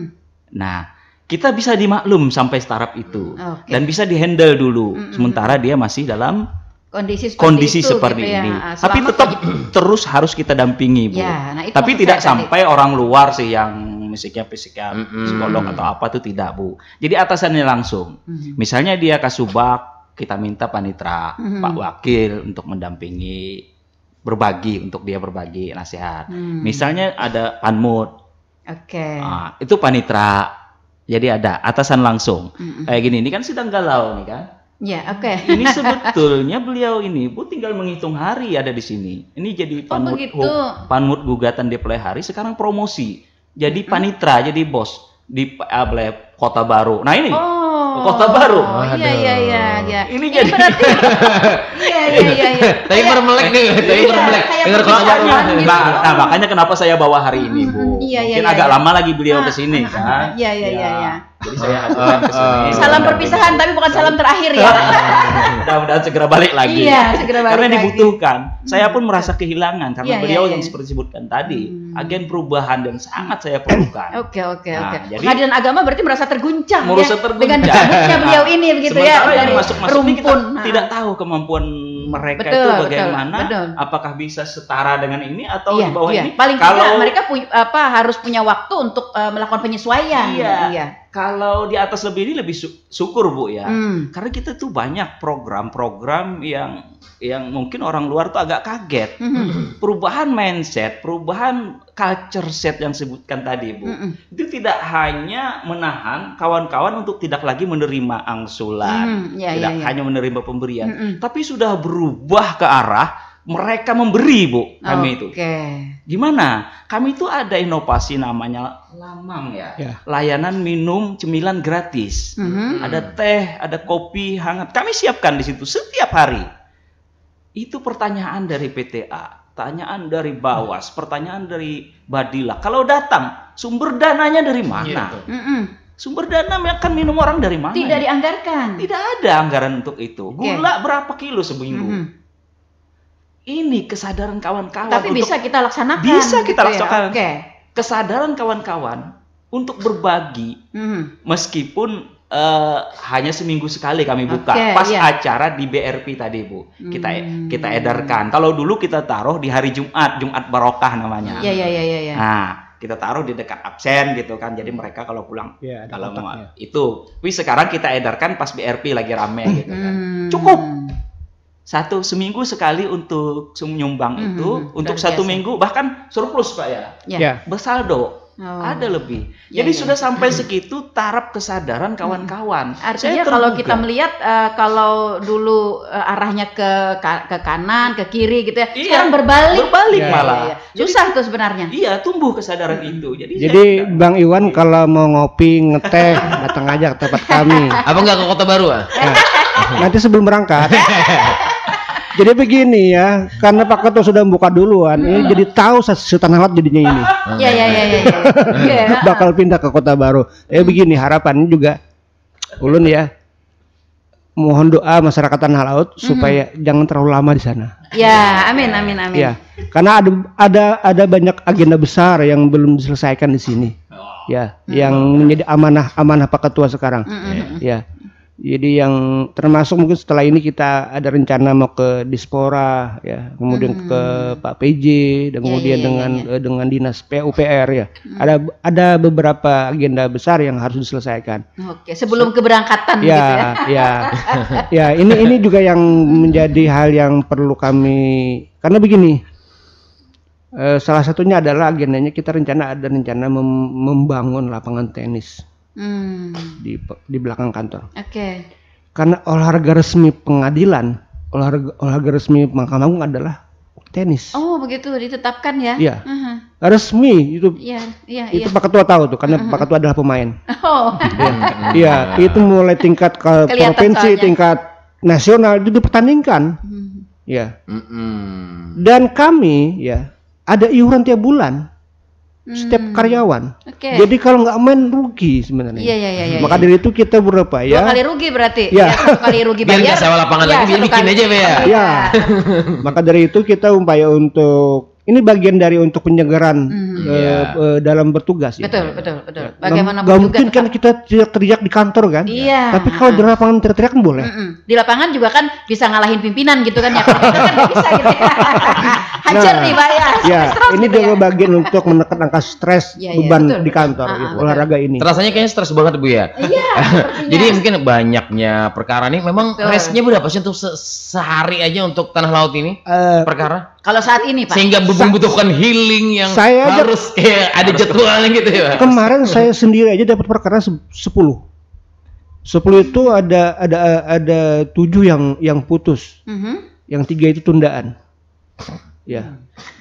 Nah kita bisa dimaklum sampai startup itu okay. dan bisa dihandle dulu, mm-hmm. sementara dia masih dalam kondisi seperti, kondisi itu, seperti gitu ya. ini. Ya. Tapi tetap terus harus kita dampingi bu. Ya, nah, Tapi tidak sampai tadi. orang luar sih yang fisiknya fisiknya mm -hmm. psikolog atau apa tuh tidak bu jadi atasannya langsung mm -hmm. misalnya dia kasubag kita minta panitra mm -hmm. pak wakil untuk mendampingi berbagi untuk dia berbagi nasihat mm. misalnya ada panmut oke okay. nah, itu panitra jadi ada atasan langsung mm -hmm. kayak gini ini kan sedang galau nih kan Ya, oke. Okay. Ini sebetulnya beliau ini Bu tinggal menghitung hari ada di sini. Ini jadi panmut oh, panmut gugatan di hari sekarang promosi jadi hmm? panitra, jadi bos di uh, Kota Baru. Nah ini oh, Kota Baru. Oh iya iya iya. Ya. Ini, jadi. iya iya iya. iya. iya. Tapi bermelek nih, iya, tapi bermelek. Dengar kotanya. Gitu. Nah, nah makanya kenapa saya bawa hari ini bu. Iya iya. Mungkin iya, agak iya. lama lagi beliau kesini ah, ah, ah, kan. Iya iya iya. iya. iya. Jadi saya ah, ke ah, sini. Ah. Salam perpisahan tapi bukan salam terakhir ya. Mudah-mudahan segera balik lagi. Iya, segera balik. Karena dibutuhkan. Lagi. Saya hmm, pun merasa kehilangan karena iya, beliau iya, yang iya. seperti disebutkan tadi, hmm. agen perubahan yang sangat saya perlukan. Oke, oke, nah, oke. Pengadilan agama berarti merasa terguncang ya merasa terguncang. dengan disebutnya beliau nah, ini begitu ya. dari yang masuk-masuk ini kita nah. tidak tahu kemampuan mereka betul, itu bagaimana betul, betul. apakah bisa setara dengan ini atau iya, di bawah iya. ini paling kalau mereka punya, apa harus punya waktu untuk uh, melakukan penyesuaian iya. iya kalau di atas lebih ini lebih syukur bu ya hmm. karena kita tuh banyak program-program yang yang mungkin orang luar tuh agak kaget hmm. perubahan mindset perubahan culture set yang sebutkan tadi bu hmm. itu tidak hanya menahan kawan-kawan untuk tidak lagi menerima angsulan hmm. ya, tidak ya, ya. hanya menerima pemberian hmm. hmm. tapi sudah berubah ke arah mereka memberi bu kami okay. itu Gimana? Kami itu ada inovasi namanya Lamang ya, ya. layanan minum cemilan gratis. Mm -hmm. Ada teh, ada kopi hangat. Kami siapkan di situ setiap hari. Itu pertanyaan dari PTA, pertanyaan dari Bawas, pertanyaan dari Badila. Kalau datang, sumber dananya dari mana? Mm Sumber dana akan minum orang dari mana? Tidak ya? dianggarkan. Tidak ada anggaran untuk itu. Gula okay. berapa kilo seminggu? Mm -hmm ini kesadaran kawan-kawan. Tapi untuk, bisa kita laksanakan. Bisa kita gitu ya, laksanakan. Ya? Okay. Kesadaran kawan-kawan untuk berbagi, hmm. meskipun uh, hanya seminggu sekali kami buka okay, pas yeah. acara di BRP tadi bu kita e-, hmm. kita edarkan kalau dulu kita taruh di hari Jumat Jumat barokah namanya Iya iya iya iya. iya. nah kita taruh di dekat absen gitu kan jadi mereka kalau pulang yeah, kalau mau itu tapi sekarang kita edarkan pas BRP lagi rame gitu kan hmm. cukup satu seminggu sekali untuk nyumbang mm -hmm. itu untuk satu minggu bahkan surplus pak ya yeah. yeah. bersaldo Oh. Ada lebih. yeah, Jadi yeah. sudah sampai mhm. segitu taraf kesadaran hmm. kawan-kawan. Artinya kalau kita melihat uh, kalau dulu uh, arahnya ke ke kanan, ke kiri gitu ya. Iya. Sekarang berbalik. Berbalik yeah. malah. Ya, yeah. Susah Jadi, tuh sebenarnya. Iya, tumbuh kesadaran hmm. itu. Jadi Jadi ya, Bang Iwan kalau mau ngopi, ngeteh, datang aja ke tempat kami. Apa nggak ke Kota Baru ah? Nah, nanti sebelum berangkat. jadi begini ya, karena Pak Ketua sudah buka duluan, hmm. ini jadi tahu setan Halat jadinya ini. Iya iya iya. Ya. ya, ya, ya ah. Bakal pindah ke kota baru. Eh hmm. begini harapannya juga, ulun ya, mohon doa masyarakat tanah laut hmm. supaya jangan terlalu lama di sana. Ya, amin amin amin. Ya, karena ada ada ada banyak agenda besar yang belum diselesaikan di sini. Oh. Ya, hmm. yang menjadi amanah amanah Pak Ketua sekarang. Hmm. hmm, hmm. Ya. Jadi yang termasuk mungkin setelah ini kita ada rencana mau ke Dispora ya, kemudian hmm. ke Pak PJ dan ya, kemudian ya, ya dengan ya. ya. Eh, dengan dinas PUPR ya. Hmm. Ada ada beberapa agenda besar yang harus diselesaikan. Oke, sebelum keberangkatan ya, gitu ya. Ya. ya, ini ini juga yang menjadi hal yang perlu kami karena begini, eh, salah satunya adalah agendanya kita rencana ada rencana membangun lapangan tenis hmm. di di belakang kantor. Oke. Okay. Karena olahraga resmi pengadilan, olahraga olahraga resmi Mahkamah Agung adalah tenis. Oh begitu ditetapkan ya? Iya. Uh -huh. Resmi itu. Iya iya. Itu ya. Pak Ketua tahu tuh karena uh -huh. Pak Ketua adalah pemain. Oh. Iya itu mulai tingkat ke provinsi, soalnya. tingkat nasional itu dipertandingkan. Hmm. Iya. Uh -huh. Ya. Uh Dan kami ya ada iuran tiap bulan setiap hmm. karyawan. Okay. Jadi kalau nggak main rugi sebenarnya. Iya iya iya. iya Maka iya. dari itu kita berapa ya? Dua kali rugi berarti. Ya. Iya. Ya, kali rugi bayar. Biar nggak sewa lapangan iya, ya, lagi, biar bikin aja ya. Iya. Maka dari itu kita upaya untuk ini bagian dari untuk penyegaran hmm. uh, eh, yeah. Iya. dalam bertugas. Betul, ya. betul, betul. Ya, Bagaimana gak, gak mungkin kan kita teriak-teriak di kantor kan? Iya. Yeah. Tapi kalau di lapangan teriak-teriak kan boleh. Mm -mm. Di lapangan juga kan bisa ngalahin pimpinan gitu kan ya. Kan gitu ya. Hajar nah, nih bayar. Ya, ya gitu ini juga bagian untuk menekan angka stres yeah, iya, beban betul, di kantor ah, ah Gitu, olahraga ini. Rasanya kayaknya stres banget Bu ya. Iya. Jadi mungkin banyaknya perkara nih. memang stresnya restnya berapa sih untuk sehari aja untuk tanah laut ini? Uh, perkara? Kalau saat ini Pak. Sehingga Sa membutuhkan healing yang saya harus aja, ya, ada jadwal gitu ya. Kemarin saya sendiri aja dapat perkara 10. 10 itu ada ada ada 7 yang yang putus. Mm -hmm. Yang tiga itu tundaan. Ya.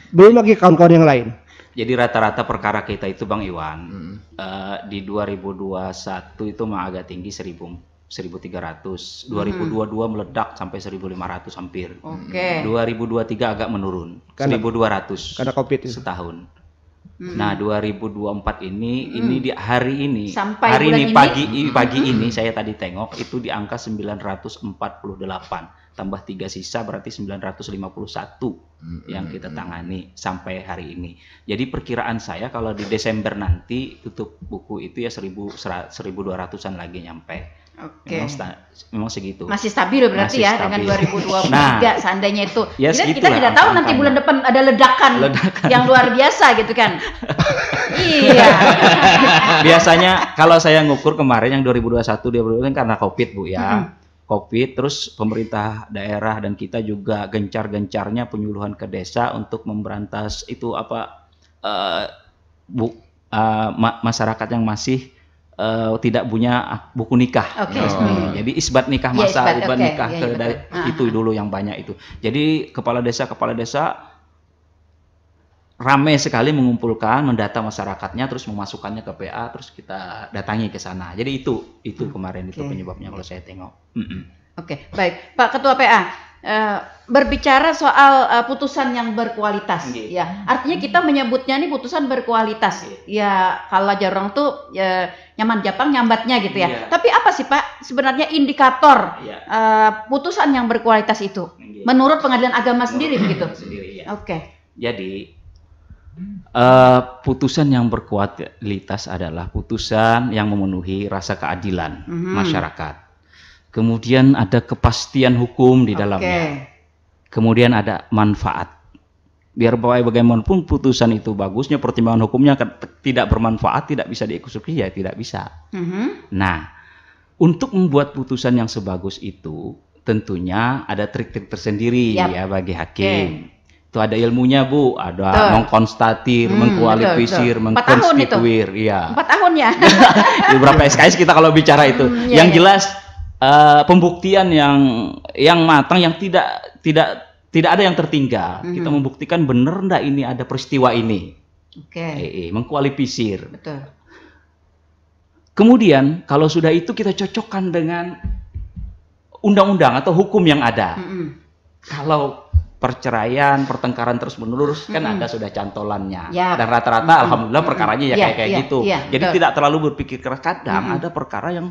Belum lagi kawan-kawan yang lain. Jadi rata-rata perkara kita itu Bang Iwan mm hmm. uh, di 2021 itu mah agak tinggi 1000 1300, 2022 hmm. meledak sampai 1500 hampir. Oke. Okay. 2023 agak menurun, karena, 1200. Karena Covid itu. setahun. Hmm. Nah, 2024 ini hmm. ini di hari ini sampai hari ini pagi ini? pagi hmm. ini saya tadi tengok itu di angka 948 tambah tiga sisa berarti 951 hmm. yang kita hmm. tangani sampai hari ini. Jadi perkiraan saya kalau di Desember nanti tutup buku itu ya 1000 1200-an lagi nyampe. Oke. Okay. Memang, segitu. Masih stabil berarti Masih ya stabil. dengan 2023 nah, seandainya itu. Ya, kita gitu kita tidak tahu nanti bulan depan ada ledakan, ledakan yang luar biasa gitu kan. iya. Biasanya kalau saya ngukur kemarin yang 2021 2022 kan karena Covid Bu ya. -hmm. Covid terus pemerintah daerah dan kita juga gencar-gencarnya penyuluhan ke desa untuk memberantas itu apa uh, bu uh, ma masyarakat yang masih uh, tidak punya buku nikah. Okay. Oh. Hmm. Jadi isbat nikah ya, masa isbat, okay. nikah yeah, yeah, yeah. itu ah. dulu yang banyak itu. Jadi kepala desa kepala desa rame sekali mengumpulkan, mendata masyarakatnya, terus memasukkannya ke PA, terus kita datangi ke sana. Jadi itu itu hmm. kemarin okay. itu penyebabnya kalau saya tengok. Mm -mm. Oke, okay. baik Pak Ketua PA. Eh, berbicara soal uh, putusan yang berkualitas Gini. Iya. ya artinya kita menyebutnya ini putusan berkualitas Gini. Iya. ya kalau jarang tuh ya, nyaman Jepang nyambatnya gitu ya yeah. tapi apa sih Pak sebenarnya indikator uh, putusan yang berkualitas itu Gini. menurut pengadilan agama sendiri begitu ya. oke okay. jadi Uh, putusan yang berkualitas adalah putusan yang memenuhi rasa keadilan mm -hmm. masyarakat kemudian ada kepastian hukum di dalamnya, okay. kemudian ada manfaat. Biar bagaimanapun putusan itu bagusnya pertimbangan hukumnya kan tidak bermanfaat, tidak bisa dieksekusi ya tidak bisa. Mm -hmm. Nah, untuk membuat putusan yang sebagus itu tentunya ada trik-trik tersendiri yep. ya bagi hakim. Okay itu ada ilmunya bu ada betul. mengkonstatir hmm, mengkualifisir mengkonstituir iya empat tahun ya, Empat ya berapa SKS kita kalau bicara itu hmm, iya, yang iya. jelas Eh, pembuktian yang yang matang yang tidak tidak tidak ada yang tertinggal. Mm-hmm. Kita membuktikan benar ndak ini ada peristiwa ini. Oke. Okay. Eh, eh, mengkualifisir. Betul. Kemudian kalau sudah itu kita cocokkan dengan undang-undang atau hukum yang ada. Mm-hmm. Kalau perceraian, pertengkaran terus menerus mm-hmm. kan mhm. ada sudah cantolannya. Yap. Dan rata-rata mm-hmm. alhamdulillah perkaranya ya mm-hmm. Ya, kayak kayak yeah, gitu. Yeah, Jadi betul. tidak terlalu berpikir keras kadang mm-hmm. ada perkara yang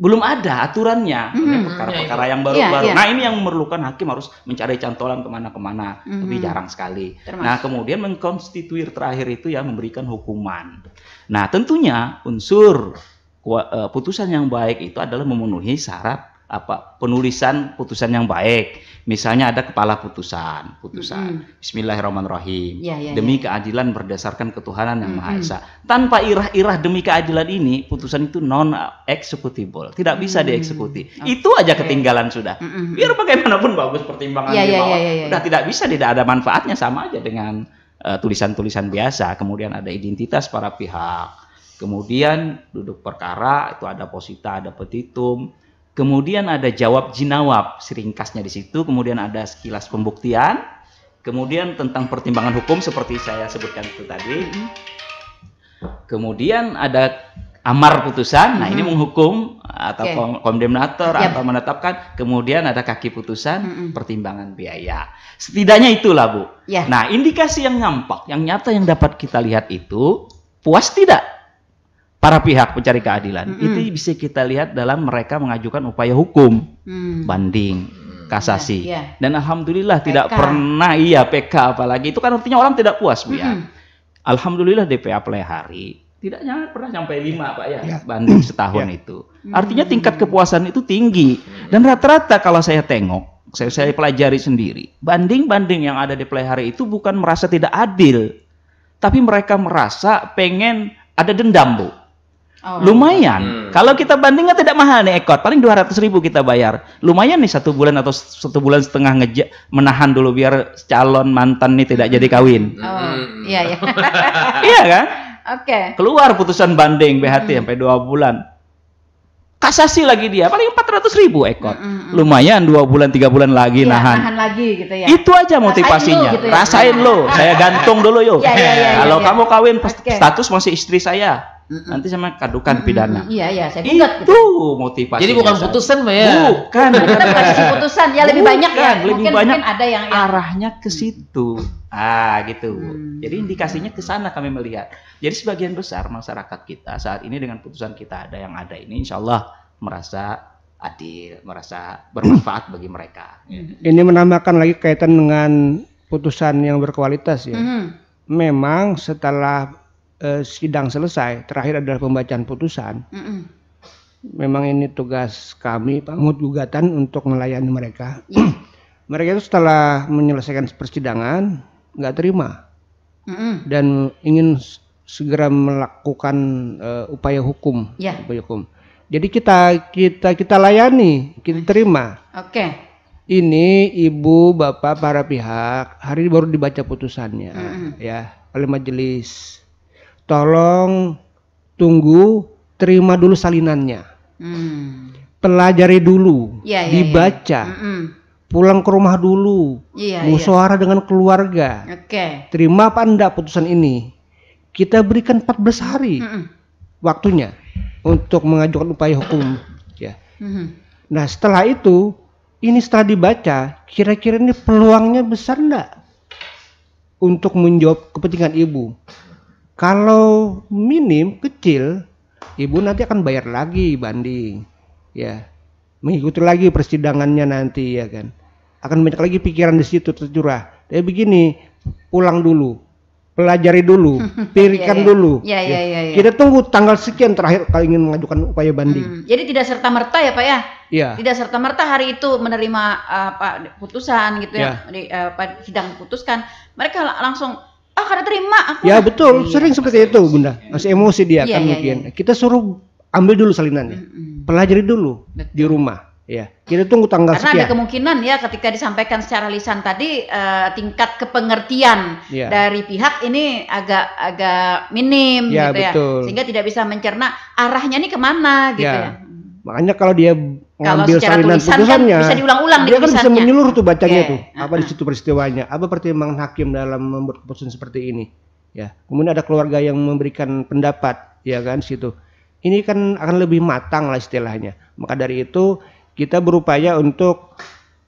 belum ada aturannya mm-hmm. perkara-perkara ya, ya. yang baru-baru. Yeah, yeah. Nah ini yang memerlukan hakim harus mencari cantolan kemana-kemana, mm-hmm. tapi hmm. jarang sekali. Termasuk. Nah kemudian mengkonstituir terakhir itu ya memberikan hukuman. Nah tentunya unsur eh, putusan yang baik itu adalah memenuhi syarat apa penulisan putusan yang baik. Misalnya ada kepala putusan, putusan mm-hmm. Bismillahirrahmanirrahim. Ya, ya, demi ya. keadilan berdasarkan ketuhanan yang mm-hmm. Maha Esa. Tanpa irah-irah demi keadilan ini, putusan itu non executable, tidak bisa mm-hmm. dieksekuti. Okay. Itu aja ketinggalan sudah. Mm-hmm. Biar bagaimanapun bagus pertimbangan ya, di ya, bawah, ya, ya, ya, ya. ya. tidak bisa, tidak ada manfaatnya sama aja dengan eh, tulisan-tulisan biasa. Kemudian ada identitas para pihak. Kemudian duduk perkara itu ada posita, ada petitum Kemudian ada jawab jinawab, seringkasnya di situ. Kemudian ada sekilas pembuktian. Kemudian tentang pertimbangan hukum seperti saya sebutkan itu tadi. Kemudian ada amar putusan. Nah, ini menghukum atau okay. kondemnator yep. Iya. atau menetapkan. Kemudian ada kaki putusan, pertimbangan biaya. Setidaknya itulah, Bu. Yeah. Nah, indikasi yang nampak, yang nyata yang dapat kita lihat itu puas tidak para pihak pencari keadilan. Mm -hmm. Itu bisa kita lihat dalam mereka mengajukan upaya hukum, mm. banding, mm. kasasi. Yeah, yeah. Dan alhamdulillah PK. tidak pernah iya PK apalagi itu kan artinya orang tidak puas, Bu mm -hmm. ya. Alhamdulillah DPA hari tidak pernah sampai lima pak ya, yeah. banding setahun yeah. itu. Mm. Artinya tingkat kepuasan itu tinggi dan rata-rata kalau saya tengok, saya, saya pelajari sendiri, banding-banding yang ada di hari itu bukan merasa tidak adil, tapi mereka merasa pengen ada dendam bu. Oh. Lumayan. Hmm. Kalau kita bandingkan tidak mahal nih ekor, paling 200 ribu kita bayar. Lumayan nih satu bulan atau satu bulan setengah ngejek menahan dulu biar calon mantan nih tidak jadi kawin. Oh, hmm. iya iya. iya kan? Oke. Okay. Keluar putusan banding BHT hmm. sampai dua bulan. Kasasi lagi dia paling 400 ribu ekor. Hmm, hmm, hmm, Lumayan dua bulan tiga bulan lagi ya, nahan. Nahan lagi gitu ya. Itu aja motivasinya. Rasain lo, gitu ya. Rasain lo. saya gantung dulu yuk. Ya, ya, ya, Kalau ya, ya. kamu kawin okay. status masih istri saya mm nanti sama kadukan pidana. mm Iya iya, saya ingat. Itu gitu. motivasi. Jadi bukan putusan, Mbak ya. Bukan. Kita bukan putusan, ya lebih bukan, banyak ya. Lebih banyak mungkin ada yang, yang arahnya ke hmm. situ. Ah, gitu. Hmm. Jadi indikasinya ke sana kami melihat. Jadi sebagian besar masyarakat kita saat ini dengan putusan kita ada yang ada ini insya Allah merasa adil, merasa bermanfaat bagi mereka. Ya. Hmm. Ini menambahkan lagi kaitan dengan putusan yang berkualitas ya. Mm-hmm. Memang setelah Eh, sidang selesai, terakhir adalah pembacaan putusan. Mm -mm. Memang ini tugas kami, pangut gugatan untuk melayani mereka. Iya. mereka itu setelah menyelesaikan persidangan nggak terima mm -mm. dan ingin segera melakukan uh, upaya hukum. Yeah. Upaya hukum. Jadi kita kita kita layani, kita terima. Oke. Okay. Ini ibu bapak para pihak hari ini baru dibaca putusannya, mm -hmm. ya oleh majelis tolong tunggu terima dulu salinannya hmm. pelajari dulu ya, ya, dibaca ya. Mm -mm. pulang ke rumah dulu iya, ya, musyawarah ya. dengan keluarga okay. terima apa enggak putusan ini kita berikan 14 hari mm -mm. waktunya untuk mengajukan upaya hukum ya mm -hmm. nah setelah itu ini setelah dibaca kira-kira ini peluangnya besar enggak untuk menjawab kepentingan ibu kalau minim, kecil, ibu nanti akan bayar lagi banding. Ya. Mengikuti lagi persidangannya nanti ya kan. Akan banyak lagi pikiran di situ tercurah. Tapi begini, pulang dulu. Pelajari dulu, iya, pikirkan yeah, yeah. dulu. Yeah, ya. Yeah, yeah, iya. Kita tunggu tanggal sekian terakhir kalau ingin mengajukan upaya banding. Hmm. Jadi tidak serta merta ya pak ya? Iya. Tidak serta merta hari itu menerima apa uh, putusan gitu ya, iya. di, uh, sidang putuskan. Mereka langsung oh karena terima aku ya betul iya, sering seperti itu bunda masih emosi dia iya, kan iya, mungkin iya. kita suruh ambil dulu salinannya mm-hmm. pelajari dulu betul. di rumah ya kita tunggu tanggal karena sekian. ada kemungkinan ya ketika disampaikan secara lisan tadi uh, tingkat kepengertian ya. dari pihak ini agak agak minim ya, gitu ya. betul. ya sehingga tidak bisa mencerna arahnya ini kemana gitu ya, ya. Makanya kalau dia ngambil kalau salinan tulisan kan putusannya, kan bisa diulang-ulang dia gitu kan bisa menyeluruh tuh bacanya okay. Iya, tuh apa uh di ah. situ peristiwanya, apa pertimbangan hakim dalam membuat keputusan seperti ini. Ya, kemudian ada keluarga yang memberikan pendapat, ya kan situ. Ini kan akan lebih matang lah istilahnya. Maka dari itu kita berupaya untuk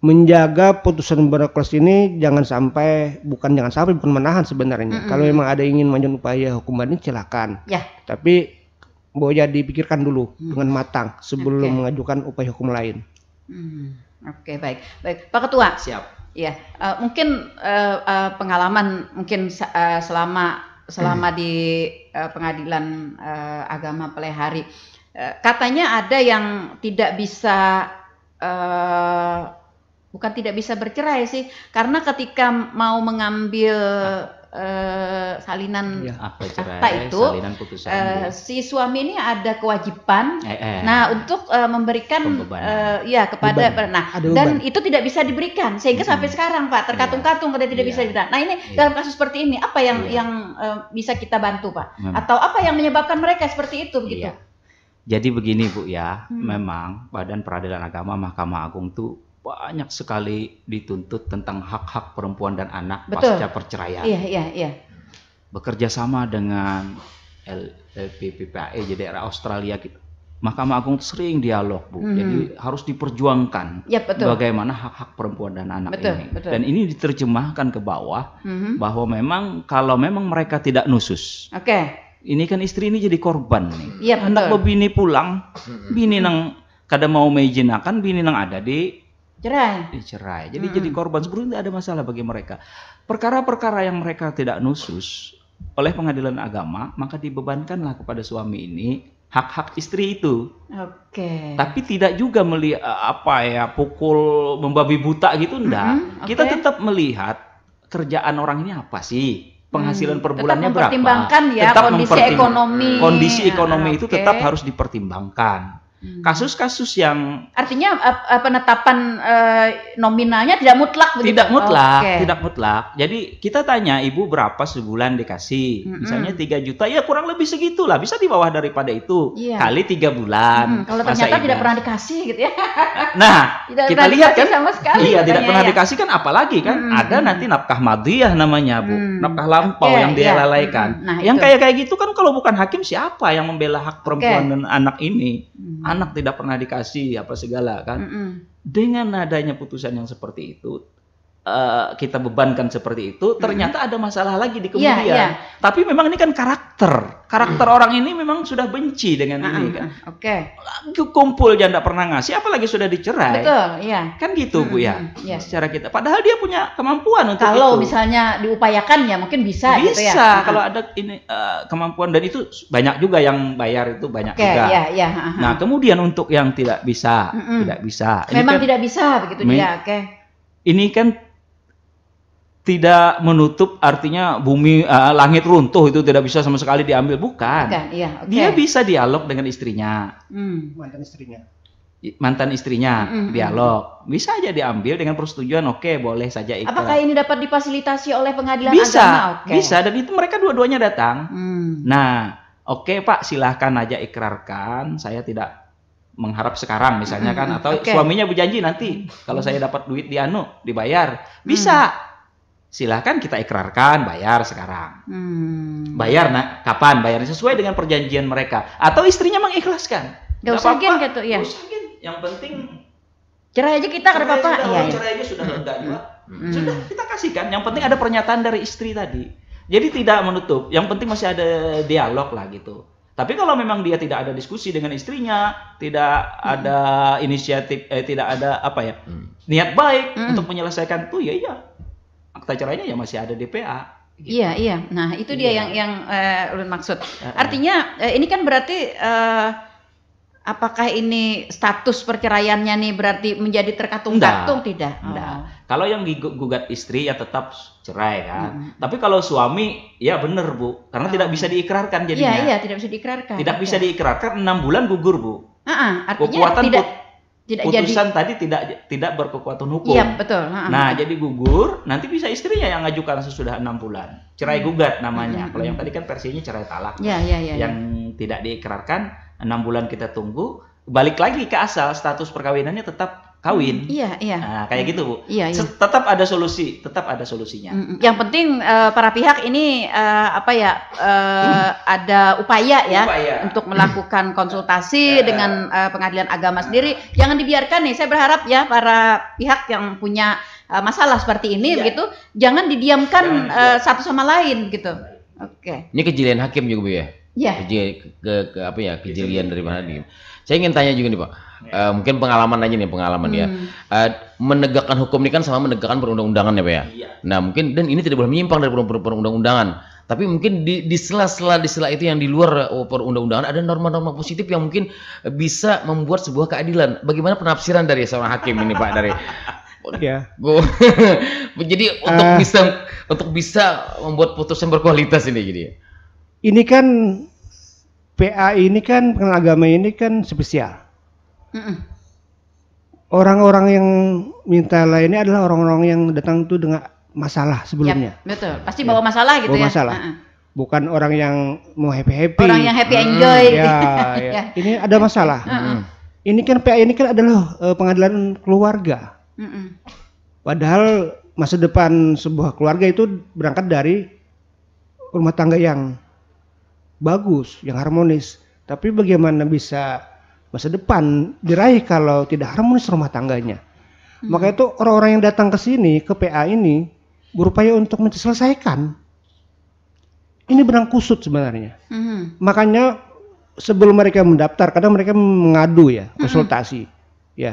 menjaga putusan berkelas ini jangan sampai bukan jangan sampai bukan menahan sebenarnya. Mm -hmm. Kalau memang ada ingin mengajukan upaya hukuman ini silakan. Ya. Tapi Boya dipikirkan dulu hmm. dengan matang sebelum okay. mengajukan upaya hukum lain. Hmm. Oke okay, baik baik Pak Ketua. Siap. Ya uh, mungkin uh, uh, pengalaman mungkin uh, selama selama hmm. di uh, pengadilan uh, agama Pelehari uh, katanya ada yang tidak bisa uh, bukan tidak bisa bercerai sih karena ketika mau mengambil ah eh, salinan ya, akta, itu salinan uh, si suami ini ada kewajiban eh, eh, nah untuk uh, memberikan eh, ya kepada uban. nah ada dan uban. itu tidak bisa diberikan sehingga sampai sekarang Pak terkatung-katung ya. tidak iya. bisa diberikan. Nah ini ya. dalam kasus seperti ini apa yang ya. yang uh, bisa kita bantu Pak hmm. atau apa yang menyebabkan mereka seperti itu begitu? Ya. Jadi begini Bu ya, hmm. memang Badan Peradilan Agama Mahkamah Agung tuh banyak sekali dituntut tentang hak-hak perempuan dan anak Betul. pasca perceraian. Iya, iya, iya. Bekerja sama dengan LPPPAE jadi era Australia gitu. Mahkamah Agung sering dialog, Bu. Mm -hmm. Jadi harus diperjuangkan ya, betul. bagaimana hak-hak perempuan dan anak betul, ini. Betul. Dan ini diterjemahkan ke bawah mm -hmm. bahwa memang kalau memang mereka tidak nusus. Oke. Okay. Ini kan istri ini jadi korban nih. Iya, Anak bini pulang, hmm. bini nang kada mau meijinakan, bini nang ada di cerai. Dicerai. Jadi hmm. jadi korban sebelumnya ada masalah bagi mereka. Perkara-perkara yang mereka tidak nusus oleh pengadilan agama maka dibebankanlah kepada suami ini hak-hak istri itu. Oke. Okay. Tapi tidak juga melihat eh, apa ya pukul membabi buta gitu enggak. -hmm, okay. Hmm, Kita tetap melihat kerjaan orang ini apa sih? Penghasilan hmm, per bulannya berapa? Ya, tetap kondisi mempertimbangkan kondisi ekonomi. Kondisi ekonomi ah, itu okay. tetap harus dipertimbangkan. Hmm. Kasus-kasus yang artinya eh, penetapan uh, nominalnya tidak mutlak begitu? Tidak mutlak, oh, okay. tidak mutlak. Jadi kita tanya ibu berapa sebulan dikasih? Mm -hmm. Misalnya 3 juta, ya kurang lebih segitulah. Bisa di bawah daripada itu. Yeah. Kali tiga bulan. Mm -hmm. Kalau ternyata ibu. tidak pernah dikasih gitu ya. Nah, tidak kita lihat kan sama sekali. Iya, tidak pernah ya. dikasih kan apalagi kan mm -hmm. ada hmm. nanti nafkah madiyah namanya, Bu. Mm -hmm. Nafkah lampau okay, yang dia yeah. lalaikan. Mm -hmm. Nah, yang kayak kayak gitu kan kalau bukan hakim siapa yang membela hak perempuan okay. dan anak ini? Mm -hmm anak tidak pernah dikasih apa segala kan. Mm -mm. Dengan adanya putusan yang seperti itu, Eh, kita bebankan seperti itu, mm-hmm. ternyata ada masalah lagi di iya, kemudian. Yeah, yeah. Tapi memang ini kan karakter, karakter hmm. orang ini memang sudah benci dengan uh, ini mm-hmm. kan. Oke. okay. Kumpul janda pernah ngasih, apalagi sudah dicerai. Betul, iya. Kan gitu hmm, bu ya, mm-hmm. yeah. secara kita. Padahal dia punya kemampuan untuk kalau itu. Kalau misalnya diupayakan ya mungkin bisa. Bisa gitu ya. kalau ada ini uh, kemampuan dan itu banyak juga yang bayar itu banyak okay, juga. Yeah, yeah. Uh -huh. Nah kemudian untuk yang tidak bisa, mm tidak bisa. Memang kan, tidak bisa begitu dia. Oke. Okay. Ini kan tidak menutup artinya bumi uh, langit runtuh itu tidak bisa sama sekali diambil bukan. okay, iya, okay. Dia bisa dialog dengan istrinya. Hmm. Mantan istrinya. Mantan istrinya mm -hmm. dialog bisa aja diambil dengan persetujuan oke okay, boleh saja itu. Apakah ini dapat difasilitasi oleh pengadilan bisa, agama? Bisa, okay. bisa dan itu mereka dua-duanya datang. mm. Nah, oke okay, Pak silahkan aja ikrarkan saya tidak mengharap sekarang misalnya hmm. kan hmm, atau okay. suaminya berjanji nanti hmm. kalau saya dapat duit di anu dibayar bisa. Hmm silahkan kita ikrarkan bayar sekarang hmm. bayar nak kapan Bayar sesuai dengan perjanjian mereka atau istrinya mengikhlaskan gak, usah gen gitu ya gak usah gen yang penting cerai aja kita karena apa ya, cerai aja sudah enggak hmm. sudah kita kasihkan yang penting ada pernyataan dari istri tadi jadi tidak menutup yang penting masih ada dialog lah gitu tapi kalau memang dia tidak ada diskusi dengan istrinya, tidak hmm. ada inisiatif, eh, tidak ada apa ya, hmm. niat baik hmm. untuk menyelesaikan tuh ya iya akta cerainya ya masih ada DPA Gitu. Iya, iya. Nah, itu dia iya. yang yang uh, maksud. Uh, Artinya uh, ini kan berarti uh, apakah ini status perceraiannya nih berarti menjadi terkatung-katung tidak? Tidak. Oh. Kalau yang gugat istri ya tetap cerai kan. Hmm. Tapi kalau suami ya benar, Bu. Karena oh. tidak bisa diikrarkan jadinya. Iya, iya, tidak bisa diikrarkan. Tidak okay. bisa iya. diikrarkan enam bulan gugur, Bu. Uh -uh. Artinya Kekuatan tidak tidak putusan jadi, tadi tidak tidak berkekuatan hukum. Iya, betul. Ha, nah, jadi gugur, nanti bisa istrinya yang ngajukan sesudah enam bulan. Cerai hmm. gugat namanya. Hmm. hmm Kalau yang hmm. tadi kan versinya cerai talak. Ya, ya, ya, yang ya. tidak diikrarkan, enam bulan kita tunggu, balik lagi ke asal status perkawinannya tetap kawin. Iya, iya. Nah, kayak gitu, Bu. Iya, iya. Tetap ada solusi, tetap ada solusinya. Mm, mm. Yang penting uh, para pihak ini uh, apa ya uh, ada upaya ya upaya. untuk melakukan konsultasi iya. dengan uh, pengadilan agama sendiri. Jangan dibiarkan nih. Saya berharap ya para pihak yang punya uh, masalah seperti ini iya. gitu, jangan didiamkan jangan, uh, satu sama lain gitu. Oke. Okay. Ini kejelian hakim juga, Bu ya? Iya. Ke, ke, ke apa ya? Kejelian iya. dari mana nih? Saya ingin tanya juga nih, Pak uh, mungkin pengalaman aja nih pengalaman ya. hmm. ya. Uh, menegakkan hukum ini kan sama menegakkan perundang-undangan ya, Pak ya. Yeah. Nah, mungkin dan ini tidak boleh menyimpang dari perundang-undangan. Tapi mungkin di, di sela-sela di sela itu yang di luar eh, perundang-undangan ada norma-norma positif yang mungkin bisa membuat sebuah keadilan. Bagaimana penafsiran dari seorang hakim ini, Pak, dari ya. jadi untuk bisa untuk bisa membuat putusan berkualitas ini jadi. Ini kan PA ini kan penagama ini kan spesial. Orang-orang yang minta lainnya adalah orang-orang yang datang tuh dengan masalah sebelumnya. Yep, betul. Pasti ya. bawa masalah gitu bawa ya. masalah. Uh -uh. Bukan orang yang mau happy happy. Orang yang happy enjoy. Hmm, ya. ya. Ini ada masalah. Uh -uh. Ini kan PA ini kan adalah uh, pengadilan keluarga. Uh -uh. Padahal masa depan sebuah keluarga itu berangkat dari rumah tangga yang bagus, yang harmonis. Tapi bagaimana bisa masa depan diraih kalau tidak harmonis rumah tangganya. Hmm. Maka itu orang-orang yang datang ke sini ke PA ini berupaya untuk menyelesaikan. Ini benang kusut sebenarnya. Hmm. Makanya sebelum mereka mendaftar, kadang mereka mengadu ya, hmm. konsultasi. Hmm. Ya,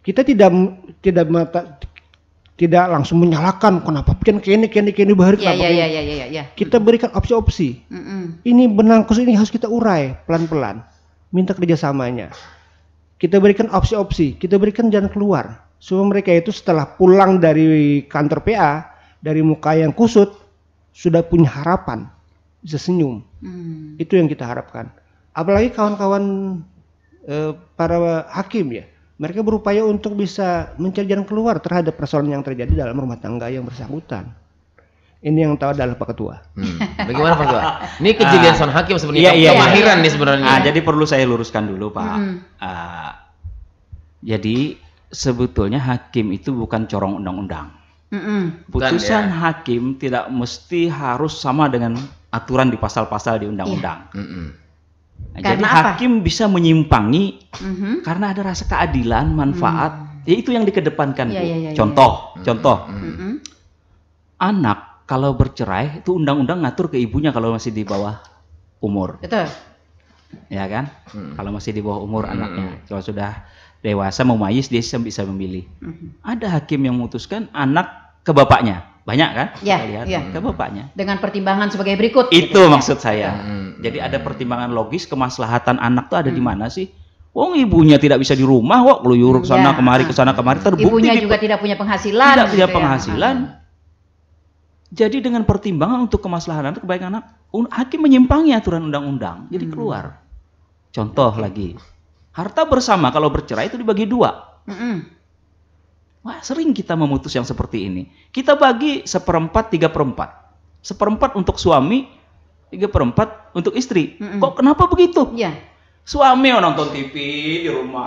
kita tidak tidak tidak langsung menyalahkan kenapa kan kini kini kini bahari yeah, ya, yeah, ya, yeah, yeah, yeah, ya. kita berikan opsi-opsi. Mm -mm. Ini benang kusut ini harus kita urai pelan-pelan minta kerjasamanya. Kita berikan opsi-opsi, kita berikan jalan keluar. Semua mereka itu setelah pulang dari kantor PA, dari muka yang kusut, sudah punya harapan, bisa senyum. Hmm. Itu yang kita harapkan. Apalagi kawan-kawan eh, para hakim ya, mereka berupaya untuk bisa mencari jalan keluar terhadap persoalan yang terjadi dalam rumah tangga yang bersangkutan. Ini yang tahu adalah Pak Ketua. Hmm. Bagaimana Pak Ketua? Ini kejadian ah, Son Hakim sebenarnya. Iya, iya, iya. nih sebenarnya. Ah, jadi perlu saya luruskan dulu Pak. Hmm. Ah, jadi sebetulnya hakim itu bukan corong undang-undang. Putusan ya. hakim tidak mesti harus sama dengan aturan di pasal-pasal di undang-undang. Iya. Nah, jadi apa? hakim bisa menyimpangi hmm karena ada rasa keadilan, manfaat. Mm. Ya itu yang dikedepankan. Ya, ya, ya, contoh, ya. contoh, mm-hmm. anak kalau bercerai itu undang-undang ngatur ke ibunya kalau masih di bawah umur. Itu. Ya kan? Hmm. Kalau masih di bawah umur hmm. anaknya. Kalau sudah dewasa mau mayis dia bisa memilih. Hmm. Ada hakim yang memutuskan anak ke bapaknya. Banyak kan? Ya, lihat ya. ke bapaknya. Dengan pertimbangan sebagai berikut. Itu gitu, ya. maksud saya. Hmm. Jadi ada hmm. pertimbangan logis kemaslahatan anak tuh ada hmm. di mana sih? Wong oh, ibunya tidak bisa di rumah, kok keluyur ke sana ya. kemari ke sana kemari terbukti. Ibunya gitu. juga tidak punya penghasilan. Tidak punya gitu ya. penghasilan. Ya jadi dengan pertimbangan untuk kemaslahan untuk kebaikan anak, hakim menyimpangi aturan undang-undang, jadi hmm. keluar. Contoh okay. lagi, harta bersama kalau bercerai itu dibagi dua. Mm Wah sering kita memutus yang seperti ini. Kita bagi seperempat, tiga perempat. Seperempat untuk suami, tiga perempat untuk istri. Mm Kok kenapa begitu? Yeah. Suami nonton TV di rumah,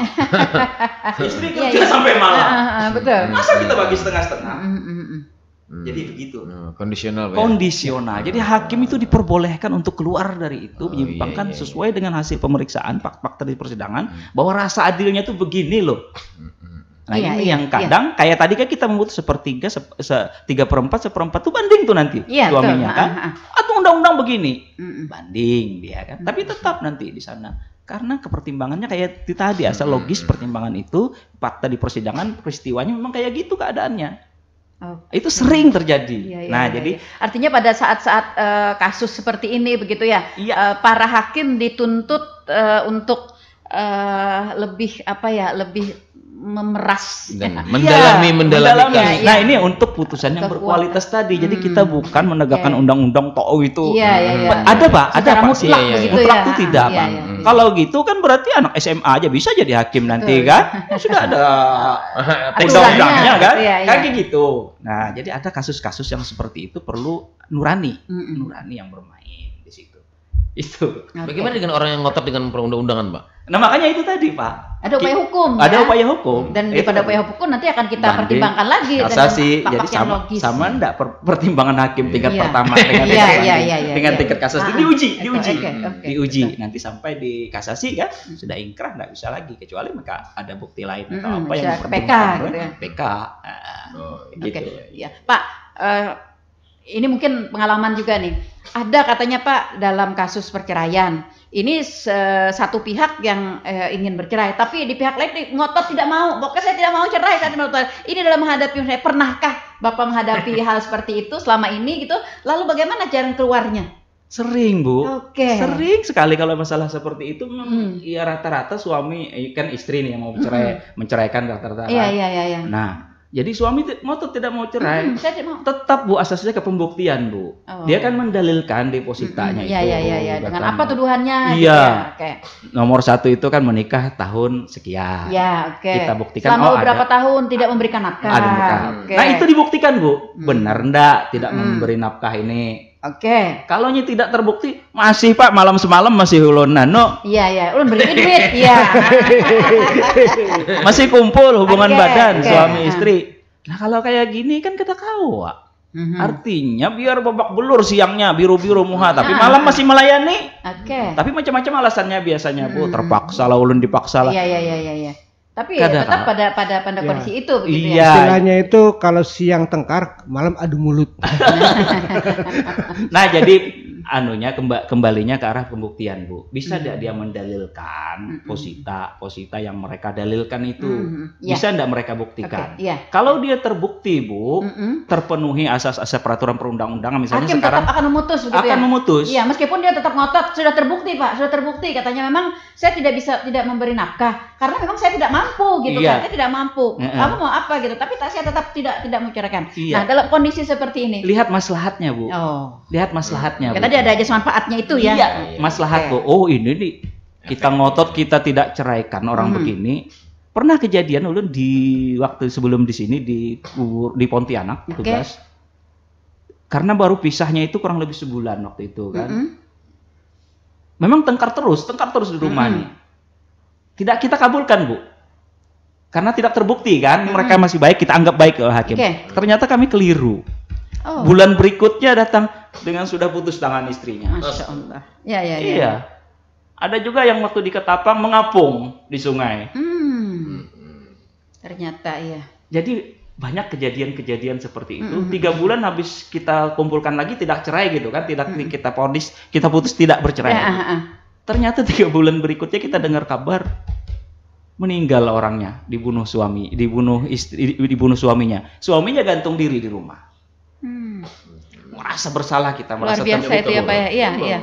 istri iya, kerja yeah, yeah. sampai malam. Uh, uh, betul. Masa kita bagi setengah-setengah? Hmm. Jadi begitu. Hmm. Kondisional. Ya? Kondisional. Ya? Jadi hakim itu diperbolehkan untuk keluar dari itu, oh, menyimpangkan iya, iya, iya, sesuai dengan hasil pemeriksaan fakta di persidangan hmm. bahwa rasa adilnya itu begini loh. Nah iya, ini iya, yang iya. kadang iya. kayak tadi kan kita membuat sepertiga, se, tiga perempat, seperempat tuh banding tuh nanti iya, suaminya tuh. Ah, kan. Ah, ah. Atau undang-undang begini, mm. banding dia kan. Mm. Tapi tetap nanti di sana karena kepertimbangannya kayak tadi asal logis pertimbangan itu fakta di persidangan peristiwanya memang kayak gitu keadaannya. Okay. Itu sering terjadi. Ya, ya, nah, ya, jadi iya. artinya pada saat-saat uh, kasus seperti ini begitu ya, uh, para hakim dituntut uh, untuk uh, lebih apa ya, lebih memeras dan mendalami ya, mendalami ya, ya. nah iya. ini untuk putusan yang berkualitas tadi jadi hmm. kita bukan menegakkan iya. undang-undang toh itu ya, ya, ya. ada pak ada pak sih? ya, iya, ya, itu tidak ya, pak ya, ya. kalau gitu kan berarti anak SMA aja bisa jadi hakim nanti Betul. kan sudah ada undang-undangnya kan ya, ya. kayak gitu nah jadi ada kasus-kasus yang seperti itu perlu nurani hmm. nurani yang bermain itu. Okay. Bagaimana dengan orang yang ngotot dengan perundang-undangan, Pak? Nah, makanya itu tadi, Pak. Ada upaya hukum. Ada ya? upaya hukum. Dan itu. daripada upaya hukum nanti akan kita Banding, pertimbangkan lagi asasi, jadi sama logis. sama enggak pertimbangan hakim iya. tingkat iya. pertama dengan iya, tingkat iya, iya, dengan iya, iya. tingkat kasasi ah, ah. diuji, itu, diuji. Okay, okay, diuji. Betul. Nanti sampai di kasasi ya sudah ingkrah enggak bisa lagi kecuali maka ada bukti lain atau hmm, apa yang PK gitu ya. PK. Nah, oh, gitu. Okay. Ya. Pak, uh, ini mungkin pengalaman juga nih. Ada katanya Pak dalam kasus perceraian. Ini se- satu pihak yang eh, ingin bercerai, tapi di pihak lain ngotot tidak mau. Pokoknya saya tidak mau cerai, saya tidak mau Ini dalam menghadapi saya pernahkah Bapak menghadapi hal seperti itu selama ini gitu? Lalu bagaimana jalan keluarnya? Sering bu, okay. sering sekali kalau masalah seperti itu, hmm. hmm. ya rata-rata suami eh, kan istri nih yang mau bercerai, hmm. menceraikan rata-rata. Iya, kan. iya iya iya. Nah jadi suami ngotot tidak mau cerai, hmm, tetap bu asasnya ke pembuktian bu. Oh. Dia kan mendalilkan depositanya hmm, itu. Iya iya iya. Dengan apa tuduhannya? Gitu iya. Gitu ya? okay. Nomor satu itu kan menikah tahun sekian. Iya oke. Okay. Kita buktikan. Selama oh, ada, tahun tidak memberikan nafkah. Ada nafkah. Okay. Nah itu dibuktikan bu, benar ndak tidak hmm. memberi nafkah ini Oke. Okay. Kalau tidak terbukti, masih Pak malam semalam masih ulun Nano? Iya iya, ulun beri duit, iya. masih kumpul hubungan okay, badan okay. suami nah. istri. Nah kalau kayak gini kan kita kawa. Mm-hmm. Artinya biar babak belur siangnya biru-biru muha, nah. tapi malam masih melayani. Oke. Okay. Tapi macam-macam alasannya biasanya, mm-hmm. Bu. Hmm. Terpaksa lah ulun dipaksa lah. Iya iya iya iya. iya. Tapi ya tetap pada pada pada ya. kondisi itu begitu ya. iya. Istilahnya itu kalau siang tengkar, malam adu mulut. nah, jadi anunya kemba, kembalinya ke arah pembuktian bu bisa tidak mm -hmm. dia mendalilkan mm -hmm. posita posita yang mereka dalilkan itu mm -hmm. yeah. bisa tidak mereka buktikan okay. yeah. kalau dia terbukti bu mm -hmm. terpenuhi asas-asas peraturan perundang-undangan misalnya Hakim sekarang tetap akan memutus begitu akan ya? memutus ya meskipun dia tetap ngotot sudah terbukti pak sudah terbukti katanya memang saya tidak bisa tidak memberi nafkah karena memang saya tidak mampu gitu yeah. kan saya tidak mampu mm -hmm. kamu mau apa gitu tapi saya tetap tidak tidak mencerahkan yeah. nah dalam kondisi seperti ini lihat maslahatnya bu oh. lihat maslahatnya yeah. bu. Tadi ada aja manfaatnya itu ya. Iya. iya. Maslahat yeah. Oh ini nih kita ngotot kita tidak ceraikan orang hmm. begini. Pernah kejadian ulun di waktu sebelum di sini di di Pontianak okay. tugas. Karena baru pisahnya itu kurang lebih sebulan waktu itu kan. Mm -hmm. Memang tengkar terus, tengkar terus di rumah mm -hmm. nih. Tidak kita kabulkan, Bu karena tidak terbukti kan hmm. mereka masih baik kita anggap baik oleh hakim okay. ternyata kami keliru oh. bulan berikutnya datang dengan sudah putus tangan istrinya. Masya Allah. Ya, ya, ya. iya. Ya. Ada juga yang waktu di Ketapang mengapung di sungai. Hmm. Ternyata ya. Jadi banyak kejadian-kejadian seperti itu. Hmm. Tiga bulan habis kita kumpulkan lagi tidak cerai gitu kan, tidak hmm. kita ponis, kita putus tidak bercerai. Ya, gitu. ah, ah. Ternyata tiga bulan berikutnya kita dengar kabar meninggal orangnya, dibunuh suami, dibunuh istri, dibunuh suaminya. Suaminya gantung diri di rumah. Hmm merasa bersalah kita merasa luar biasa itu ya pak ya iya iya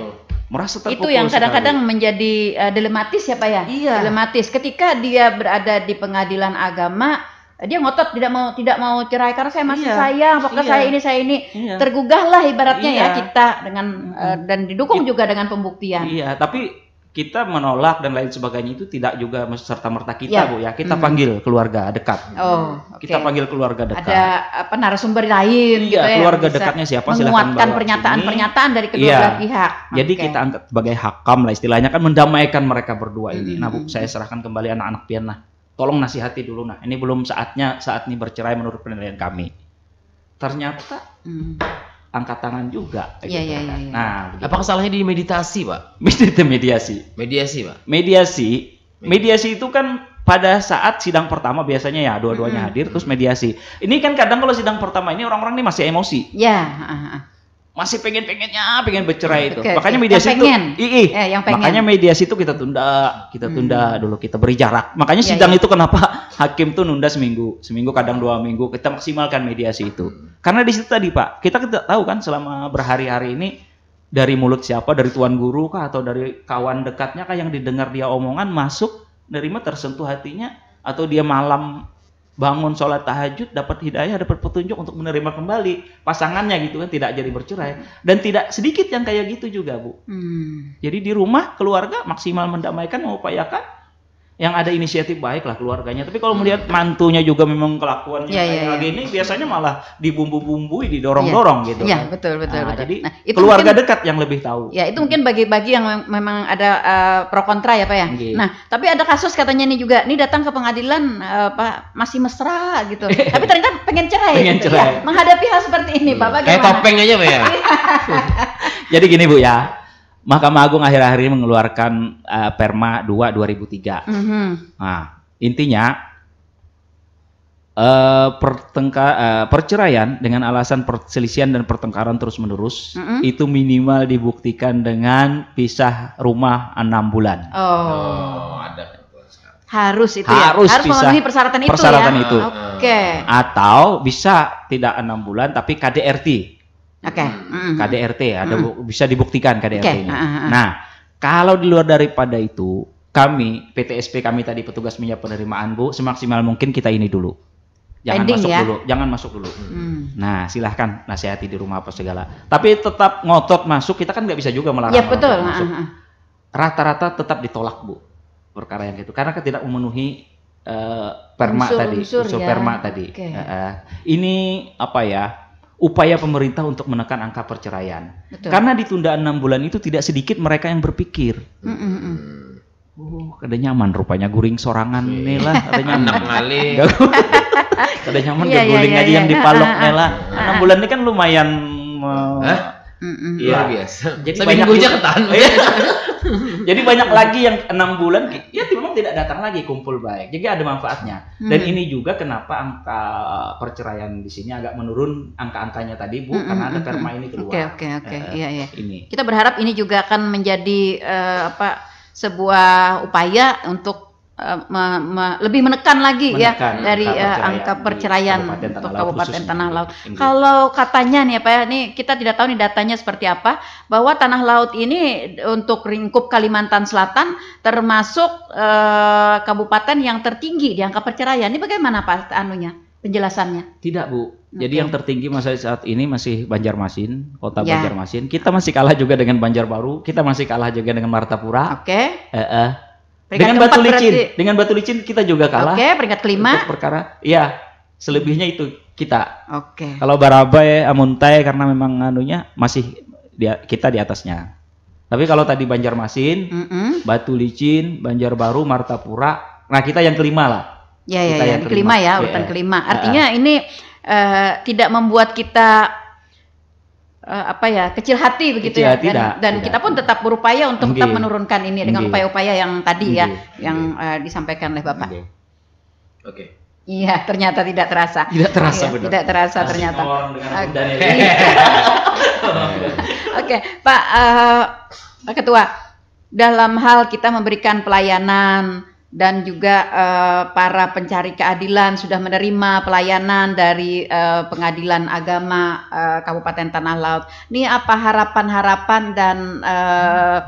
merasa terpukul itu yang kadang-kadang menjadi uh, dilematis ya pak ya iya. dilematis ketika dia berada di pengadilan agama dia ngotot tidak mau tidak mau cerai karena saya masih iya, sayang pokoknya iya, saya ini saya ini iya. tergugah ibaratnya ya iya. ya kita dengan uh, dan didukung It, iya. juga dengan pembuktian iya tapi kita menolak dan lain sebagainya itu tidak juga serta merta kita ya. bu ya kita hmm. panggil keluarga dekat oh, okay. kita panggil keluarga dekat ada apa narasumber lain iya, gitu ya keluarga dekatnya siapa menguatkan pernyataan-pernyataan dari kedua ya. pihak jadi okay. kita angkat sebagai hakam lah istilahnya kan mendamaikan mereka berdua hmm. ini nah bu saya serahkan kembali anak-anak pian tolong nasihati dulu nah ini belum saatnya saat ini bercerai menurut penilaian kami ternyata hmm angkat tangan juga. Iya, gitu iya, kan. iya, iya. Nah, begitu. apa kesalahannya di meditasi, Pak? mediasi. Mediasi, Pak. Mediasi. Mediasi itu kan pada saat sidang pertama biasanya ya dua-duanya -hmm. hadir terus mediasi. Ini kan kadang kalau sidang pertama ini orang-orang ini masih emosi. Ya masih pengen-pengennya pengen bercerai itu. Okay, makanya mediasi itu ii, eh, yang pengen. makanya mediasi itu kita tunda, kita hmm. tunda hmm. dulu, kita beri jarak. Makanya yeah, sidang yeah. itu kenapa hakim tuh nunda seminggu, seminggu kadang dua minggu, kita maksimalkan mediasi itu. Hmm. Karena di situ tadi Pak, kita tidak tahu kan selama berhari-hari ini dari mulut siapa, dari tuan guru kah atau dari kawan dekatnya kah yang didengar dia omongan masuk, nerima tersentuh hatinya atau dia malam bangun sholat tahajud dapat hidayah dapat petunjuk untuk menerima kembali pasangannya gitu kan tidak jadi bercerai dan tidak sedikit yang kayak gitu juga bu hmm. jadi di rumah keluarga maksimal mendamaikan mengupayakan yang ada inisiatif baik lah keluarganya. Tapi kalau melihat mantunya juga memang kelakuannya ya, kayak ya, ya. ini iya. biasanya malah dibumbu-bumbui, didorong-dorong ya. gitu. Iya, kan? betul betul nah, betul. Jadi nah, itu keluarga mungkin, dekat yang lebih tahu. Ya, itu mungkin bagi-bagi yang memang ada uh, pro kontra ya, Pak ya. Gitu. Nah, tapi ada kasus katanya ini juga, ini datang ke pengadilan uh, Pak masih mesra gitu. tapi ternyata pengen cerai. Pengen gitu. Ya. cerai. Ya, menghadapi hal seperti ini, Bapak iya. gimana? Kayak topeng aja, Pak ya. Jadi gini, Bu ya Mahkamah Agung akhir-akhir ini mengeluarkan uh, Perma 2 2003. Mm -hmm. Nah, intinya uh, pertengka, uh, perceraian dengan alasan perselisihan dan pertengkaran terus-menerus mm -hmm. itu minimal dibuktikan dengan pisah rumah enam bulan. Oh, oh ada kan harus itu harus ya harus memenuhi persyaratan itu persyaratan ya? itu. Oke. Okay. Ah. Atau bisa tidak enam bulan tapi KDRT. Oke. Okay. Hmm. Mm-hmm. KDRT ya, ada mm-hmm. bisa dibuktikan KDRT-nya. Okay. Uh-huh. Nah, kalau di luar daripada itu, kami PTSP kami tadi petugas minyak penerimaan Bu semaksimal mungkin kita ini dulu. Jangan Ending masuk ya? dulu, jangan masuk dulu. Mm. Nah, silahkan nasihati di rumah apa segala. Tapi tetap ngotot masuk, kita kan nggak bisa juga melarang. Ya betul. Masuk. Uh-huh. Rata-rata tetap ditolak bu perkara yang itu karena tidak memenuhi uh, perma unsur, tadi, unsur, unsur ya? perma tadi. Okay. uh. Ini apa ya? upaya pemerintah untuk menekan angka perceraian. Betul. Karena ditunda enam bulan itu tidak sedikit mereka yang berpikir. Mm -mm. mm. Oh, ada nyaman rupanya guring sorangan iya. nih lah ada nyaman kali. kada nyaman yeah, yeah, guring yeah, aja yeah, yang iya, iya. dipalok dipalok lah ah, ah, ah. Enam bulan ini kan lumayan Hah? Mm-mm, ya. luar biasa. Jadi Sampai banyak aja ketahan. Iya. Jadi banyak iya. lagi yang enam bulan ya memang tidak datang lagi kumpul baik. Jadi ada manfaatnya. Dan mm-hmm. ini juga kenapa angka perceraian di sini agak menurun angka-angkanya tadi Bu mm-hmm. karena ada perma ini keluar. Oke oke oke. Eh, iya iya. Ini. Kita berharap ini juga akan menjadi uh, apa sebuah upaya untuk ma, eh, ma, lebih menekan lagi ya menekan ya dari eh, angka, angka perceraian kabupaten untuk Kabupaten Tanah, Tanah Laut. Kalau katanya nih ya Pak, ini ya, kita tidak tahu nih datanya seperti apa bahwa Tanah Laut ini untuk ringkup Kalimantan Selatan termasuk uh, kabupaten yang tertinggi di angka perceraian. Ini bagaimana Pak anunya penjelasannya? Tidak Bu. Jadi yang tertinggi masa saat ini masih Banjarmasin, kota yeah. Banjarmasin. Kita masih kalah juga dengan Banjarbaru, kita masih kalah juga dengan Martapura. Oke. Okay. Eh, eh. Peringkat dengan batu licin, dengan batu licin kita juga kalah. Oke, okay, peringkat kelima. Untuk perkara, iya, selebihnya itu kita. Oke. Okay. Kalau Barabai, Amuntai karena memang anunya masih dia kita di atasnya. Tapi kalau tadi Banjarmasin, mm hmm Batu Licin, Banjarbaru, Martapura, nah kita yang kelima lah. Iya, ya ya, ya yang kelima, kelima ya, iya, urutan yeah. kelima. Iya. Artinya ini uh, tidak membuat kita uh, apa ya kecil hati begitu kecil ya hati dan, tidak, dan tidak. kita pun tetap berupaya untuk okay. tetap menurunkan ini dengan upaya-upaya yang tadi okay. ya yang uh, disampaikan oleh bapak. Oke. Okay. Iya, ternyata tidak terasa. Tidak terasa, iya, benar. Tidak terasa Asik ternyata. Oke, okay. Pak uh, Pak Ketua, dalam hal kita memberikan pelayanan dan juga eh, para pencari keadilan sudah menerima pelayanan dari eh, Pengadilan Agama eh, Kabupaten Tanah Laut. Ini apa harapan-harapan dan eh,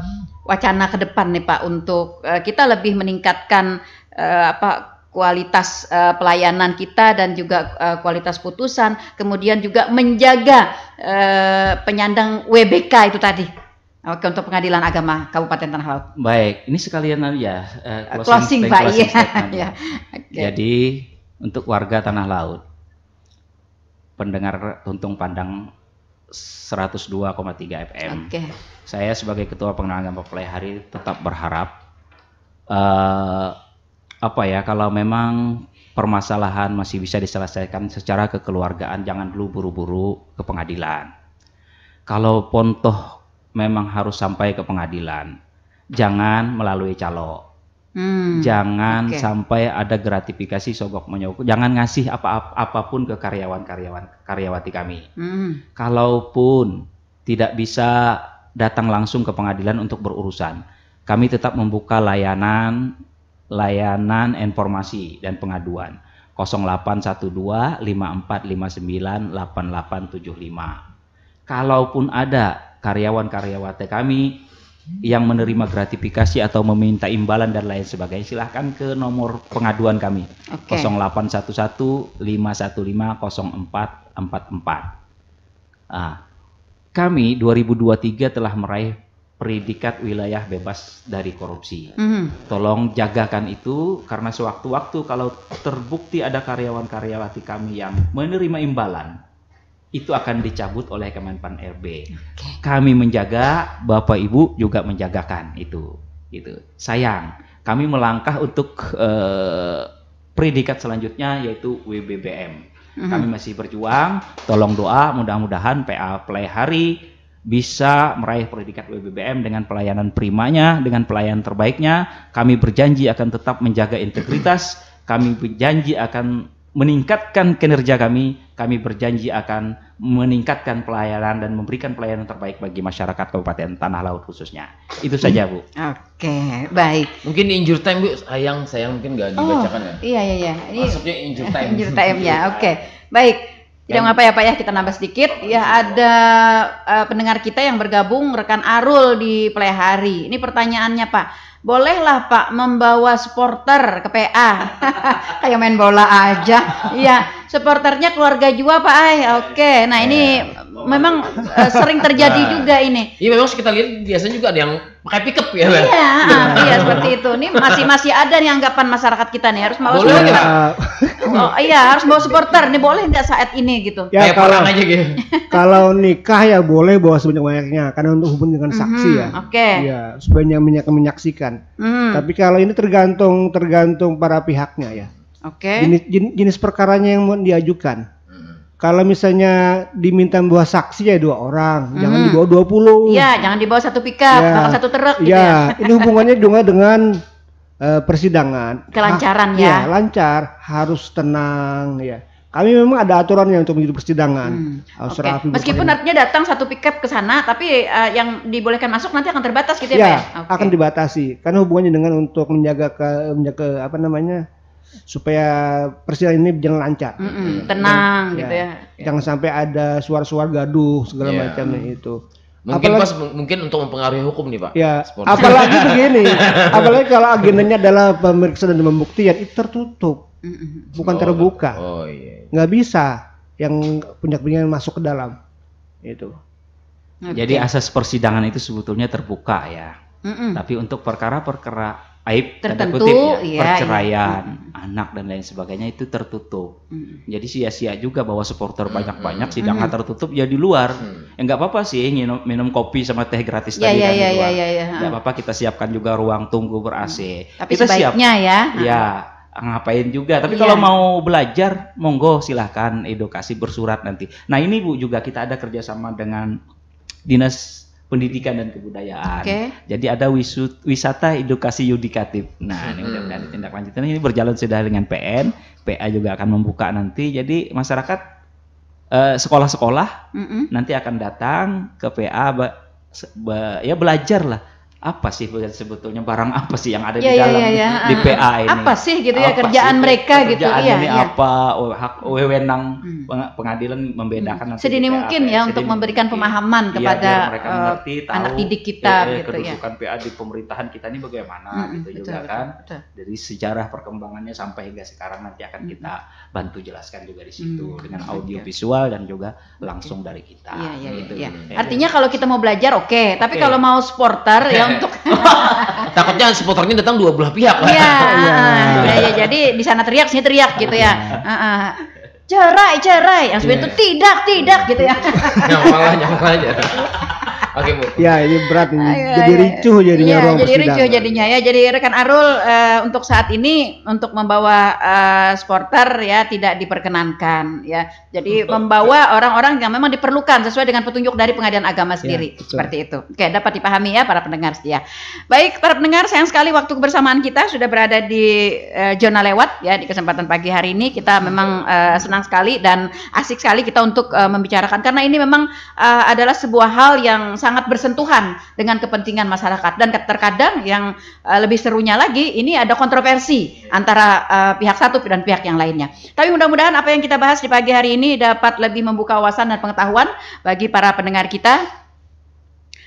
wacana ke depan nih Pak untuk eh, kita lebih meningkatkan eh, apa kualitas uh, pelayanan kita dan juga uh, kualitas putusan, kemudian juga menjaga uh, penyandang WBK itu tadi. Oke, untuk pengadilan agama Kabupaten Tanah Laut. Baik, ini sekalian ya uh, closing, closing Pak. Closing iya. iya. ya. okay. Jadi untuk warga Tanah Laut, pendengar Tuntung Pandang 102,3 FM. Okay. Saya sebagai Ketua Pengenalan Agama Hari tetap berharap uh, apa ya kalau memang permasalahan masih bisa diselesaikan secara kekeluargaan jangan dulu buru-buru ke pengadilan. Kalau pontoh memang harus sampai ke pengadilan. Jangan melalui calo. Hmm, jangan okay. sampai ada gratifikasi sogok menyogok. Jangan ngasih apa-apa apapun ke karyawan-karyawan karyawati kami. Hmm. Kalaupun tidak bisa datang langsung ke pengadilan untuk berurusan, kami tetap membuka layanan layanan informasi dan pengaduan 0812 5459 8875. Kalaupun ada karyawan karyawati kami yang menerima gratifikasi atau meminta imbalan dan lain sebagainya silahkan ke nomor pengaduan kami okay. 08115150444 ah, kami 2023 telah meraih predikat wilayah bebas dari korupsi. Mm. Tolong jagakan itu karena sewaktu-waktu kalau terbukti ada karyawan-karyawati kami yang menerima imbalan itu akan dicabut oleh Kemenpan RB. Okay. Kami menjaga, Bapak Ibu juga menjagakan itu. Itu Sayang, kami melangkah untuk eh, predikat selanjutnya yaitu WBBM. mm mm-hmm. Kami masih berjuang, tolong doa mudah-mudahan PA Play hari bisa meraih predikat WBBM dengan pelayanan primanya, dengan pelayanan terbaiknya. Kami berjanji akan tetap menjaga integritas, kami berjanji akan meningkatkan kinerja kami, kami berjanji akan meningkatkan pelayanan dan memberikan pelayanan terbaik bagi masyarakat Kabupaten Tanah Laut khususnya. Itu saja Bu. Oke, okay, baik. Mungkin injur time Bu, sayang sayang mungkin nggak oh, dibacakan oh, ya. Iya iya iya. Maksudnya injur time. injur time ya, oke. Okay. Baik. Tidak apa ya Pak ya, kita nambah sedikit. Ya ada uh, pendengar kita yang bergabung rekan Arul di Plehari. Ini pertanyaannya Pak bolehlah Pak membawa supporter ke PA kayak main bola aja iya supporternya keluarga juga, Pak Ai. Iya, oke. Okay. Iya. Nah, ini iya. memang uh, sering terjadi nah. juga ini. Iya, memang kita lihat biasanya juga ada yang pakai pickup ya. Iya, yeah, iya seperti itu. Ini masih masih ada nih anggapan masyarakat kita nih harus bawa supporter. Ya. Oh, iya, harus bawa supporter. Nih boleh nggak saat ini gitu. Ya, Kayak kalau, aja gitu. Kalau nikah ya boleh bawa sebanyak-banyaknya karena untuk hubungan dengan mhm, saksi mm -hmm, ya. Oke. Okay. Iya, sebanyak-banyaknya menyaksikan. Mm. Tapi kalau ini tergantung tergantung para pihaknya ya. Oke. Okay. Jenis, jenis, perkaranya yang mau diajukan. Hmm. Kalau misalnya diminta buah saksi ya dua orang, hmm. jangan dibawa dua puluh. Iya, jangan dibawa satu pickup, ya. satu truk gitu iya, ya. Ini hubungannya juga dengan uh, persidangan. Kelancaran ha ya. ya. lancar, harus tenang ya. Kami memang ada aturan yang untuk mengikuti persidangan. Hmm. Oke. Okay. Meskipun nantinya artinya datang satu pickup ke sana, tapi uh, yang dibolehkan masuk nanti akan terbatas gitu ya, ya? Iya. okay. akan dibatasi karena hubungannya dengan untuk menjaga ke, menjaga apa namanya supaya persidangan ini iya. jangan lancar. Mm -hmm. gitu. Tenang dan, gitu ya. ya. Jangan sampai ada suara-suara gaduh segala yeah. macam itu. Mungkin apalagi, pas mungkin untuk mempengaruhi hukum nih pak. Ya. Apalagi begini, apalagi kalau agendanya adalah pemeriksaan dan pembuktian ya, itu tertutup, bukan oh, terbuka. Oh, oh iya, iya. Nggak bisa yang punya kepentingan masuk ke dalam itu. Jadi asas persidangan itu sebetulnya terbuka ya. Mm -mm. Tapi untuk perkara-perkara aib tertentu kutip, ya, iya, perceraian ya. anak dan lain sebagainya itu tertutup hmm. jadi sia-sia juga bahwa supporter banyak-banyak hmm. sidangnya hmm. tertutup ya di luar hmm. ya nggak apa-apa sih minum, minum kopi sama teh gratis ya, tadi ya, kan ya, di luar ya, ya, ya. nggak apa-apa kita siapkan juga ruang tunggu ber AC hmm. tapi kita sebaiknya siap, ya ya ngapain juga. Tapi ya. kalau mau belajar, monggo silahkan edukasi bersurat nanti. Nah ini bu juga kita ada kerjasama dengan dinas pendidikan dan kebudayaan. Okay. Jadi ada wisut, wisata edukasi yudikatif. Nah, ini mudah hmm. tindak lanjutnya Ini berjalan sudah dengan PN, PA juga akan membuka nanti. Jadi masyarakat eh, sekolah-sekolah mm nanti akan datang ke PA be, be, ya belajar lah apa sih sebetulnya barang apa sih yang ada yeah, di ya, ya, dalam yeah, yeah, di ah. PA ini? Apa sih gitu ya kerjaan sih, mereka gitu ya Kerjaan iya, ini iya. apa oh, hak hmm. wewenang hmm. pengadilan membedakan hmm. sedini mungkin ya, ya sedini untuk memberikan pemahaman iya, kepada mereka eh, mengerti, tahu, anak didik eh, kita eh, gitu ya, gitu kedudukan ya. PA di pemerintahan kita ini bagaimana hmm, hmm gitu betul, juga kan. Betul. Dari sejarah perkembangannya sampai hingga sekarang nanti akan hmm. kita bantu jelaskan juga di situ hmm. dengan audio visual dan juga langsung dari kita. Gitu. Artinya kalau kita mau belajar oke, tapi kalau mau supporter ya ngantuk. Takutnya supporternya datang dua belah pihak. Iya. Ah, ah. Iya. Ya, jadi di sana teriak, sini teriak gitu ya. Iya. Ah, cerai, cerai. Yang sebenarnya iya. itu tidak, tidak gitu ya. yang malah, yang malah ya. Oke, Ya, ini berat ini. Ayo, jadi ayo. ricuh jadinya ya, jadi persidangan. ricuh jadinya ya. Jadi rekan Arul uh, untuk saat ini untuk membawa uh, eh, sporter ya tidak diperkenankan ya. Jadi betul. membawa orang-orang yang memang diperlukan sesuai dengan petunjuk dari pengadilan agama ya, sendiri. Ya, Seperti itu. Oke, dapat dipahami ya para pendengar setia. Baik, para pendengar, sayang sekali waktu kebersamaan kita sudah berada di uh, zona lewat ya di kesempatan pagi hari ini. Kita memang uh, senang sekali dan asik sekali kita untuk uh, membicarakan karena ini memang uh, adalah sebuah hal yang sangat bersentuhan dengan kepentingan masyarakat dan terkadang yang uh, lebih serunya lagi ini ada kontroversi antara uh, pihak satu dan pihak yang lainnya. Tapi mudah-mudahan apa yang kita bahas di pagi hari ini dapat lebih membuka wawasan dan pengetahuan bagi para pendengar kita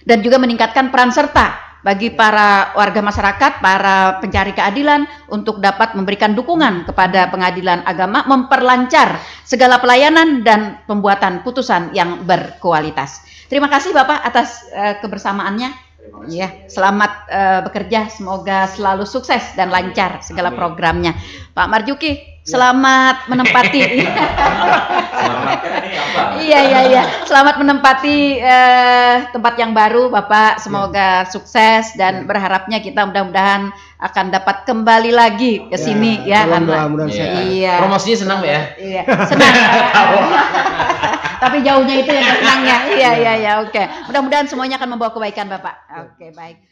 dan juga meningkatkan peran serta bagi para warga masyarakat, para pencari keadilan untuk dapat memberikan dukungan kepada pengadilan agama memperlancar segala pelayanan dan pembuatan putusan yang berkualitas. Terima kasih Bapak atas uh, kebersamaannya. Ya, selamat uh, bekerja, semoga selalu sukses dan lancar segala programnya. Pak Marjuki, Selamat menempati. Iya iya iya. Selamat menempati uh, tempat yang baru, Bapak. Semoga ya. sukses dan ya. berharapnya kita mudah-mudahan akan dapat kembali lagi ke iya. sini ya, ya mudah-mudahan ya. Iya. Promosinya senang ya? Iya. Senang. Tapi jauhnya itu yang senangnya. Iya, iya iya iya. Oke. Mudah-mudahan semuanya akan membawa kebaikan, Bapak. Iya. Oke, baik.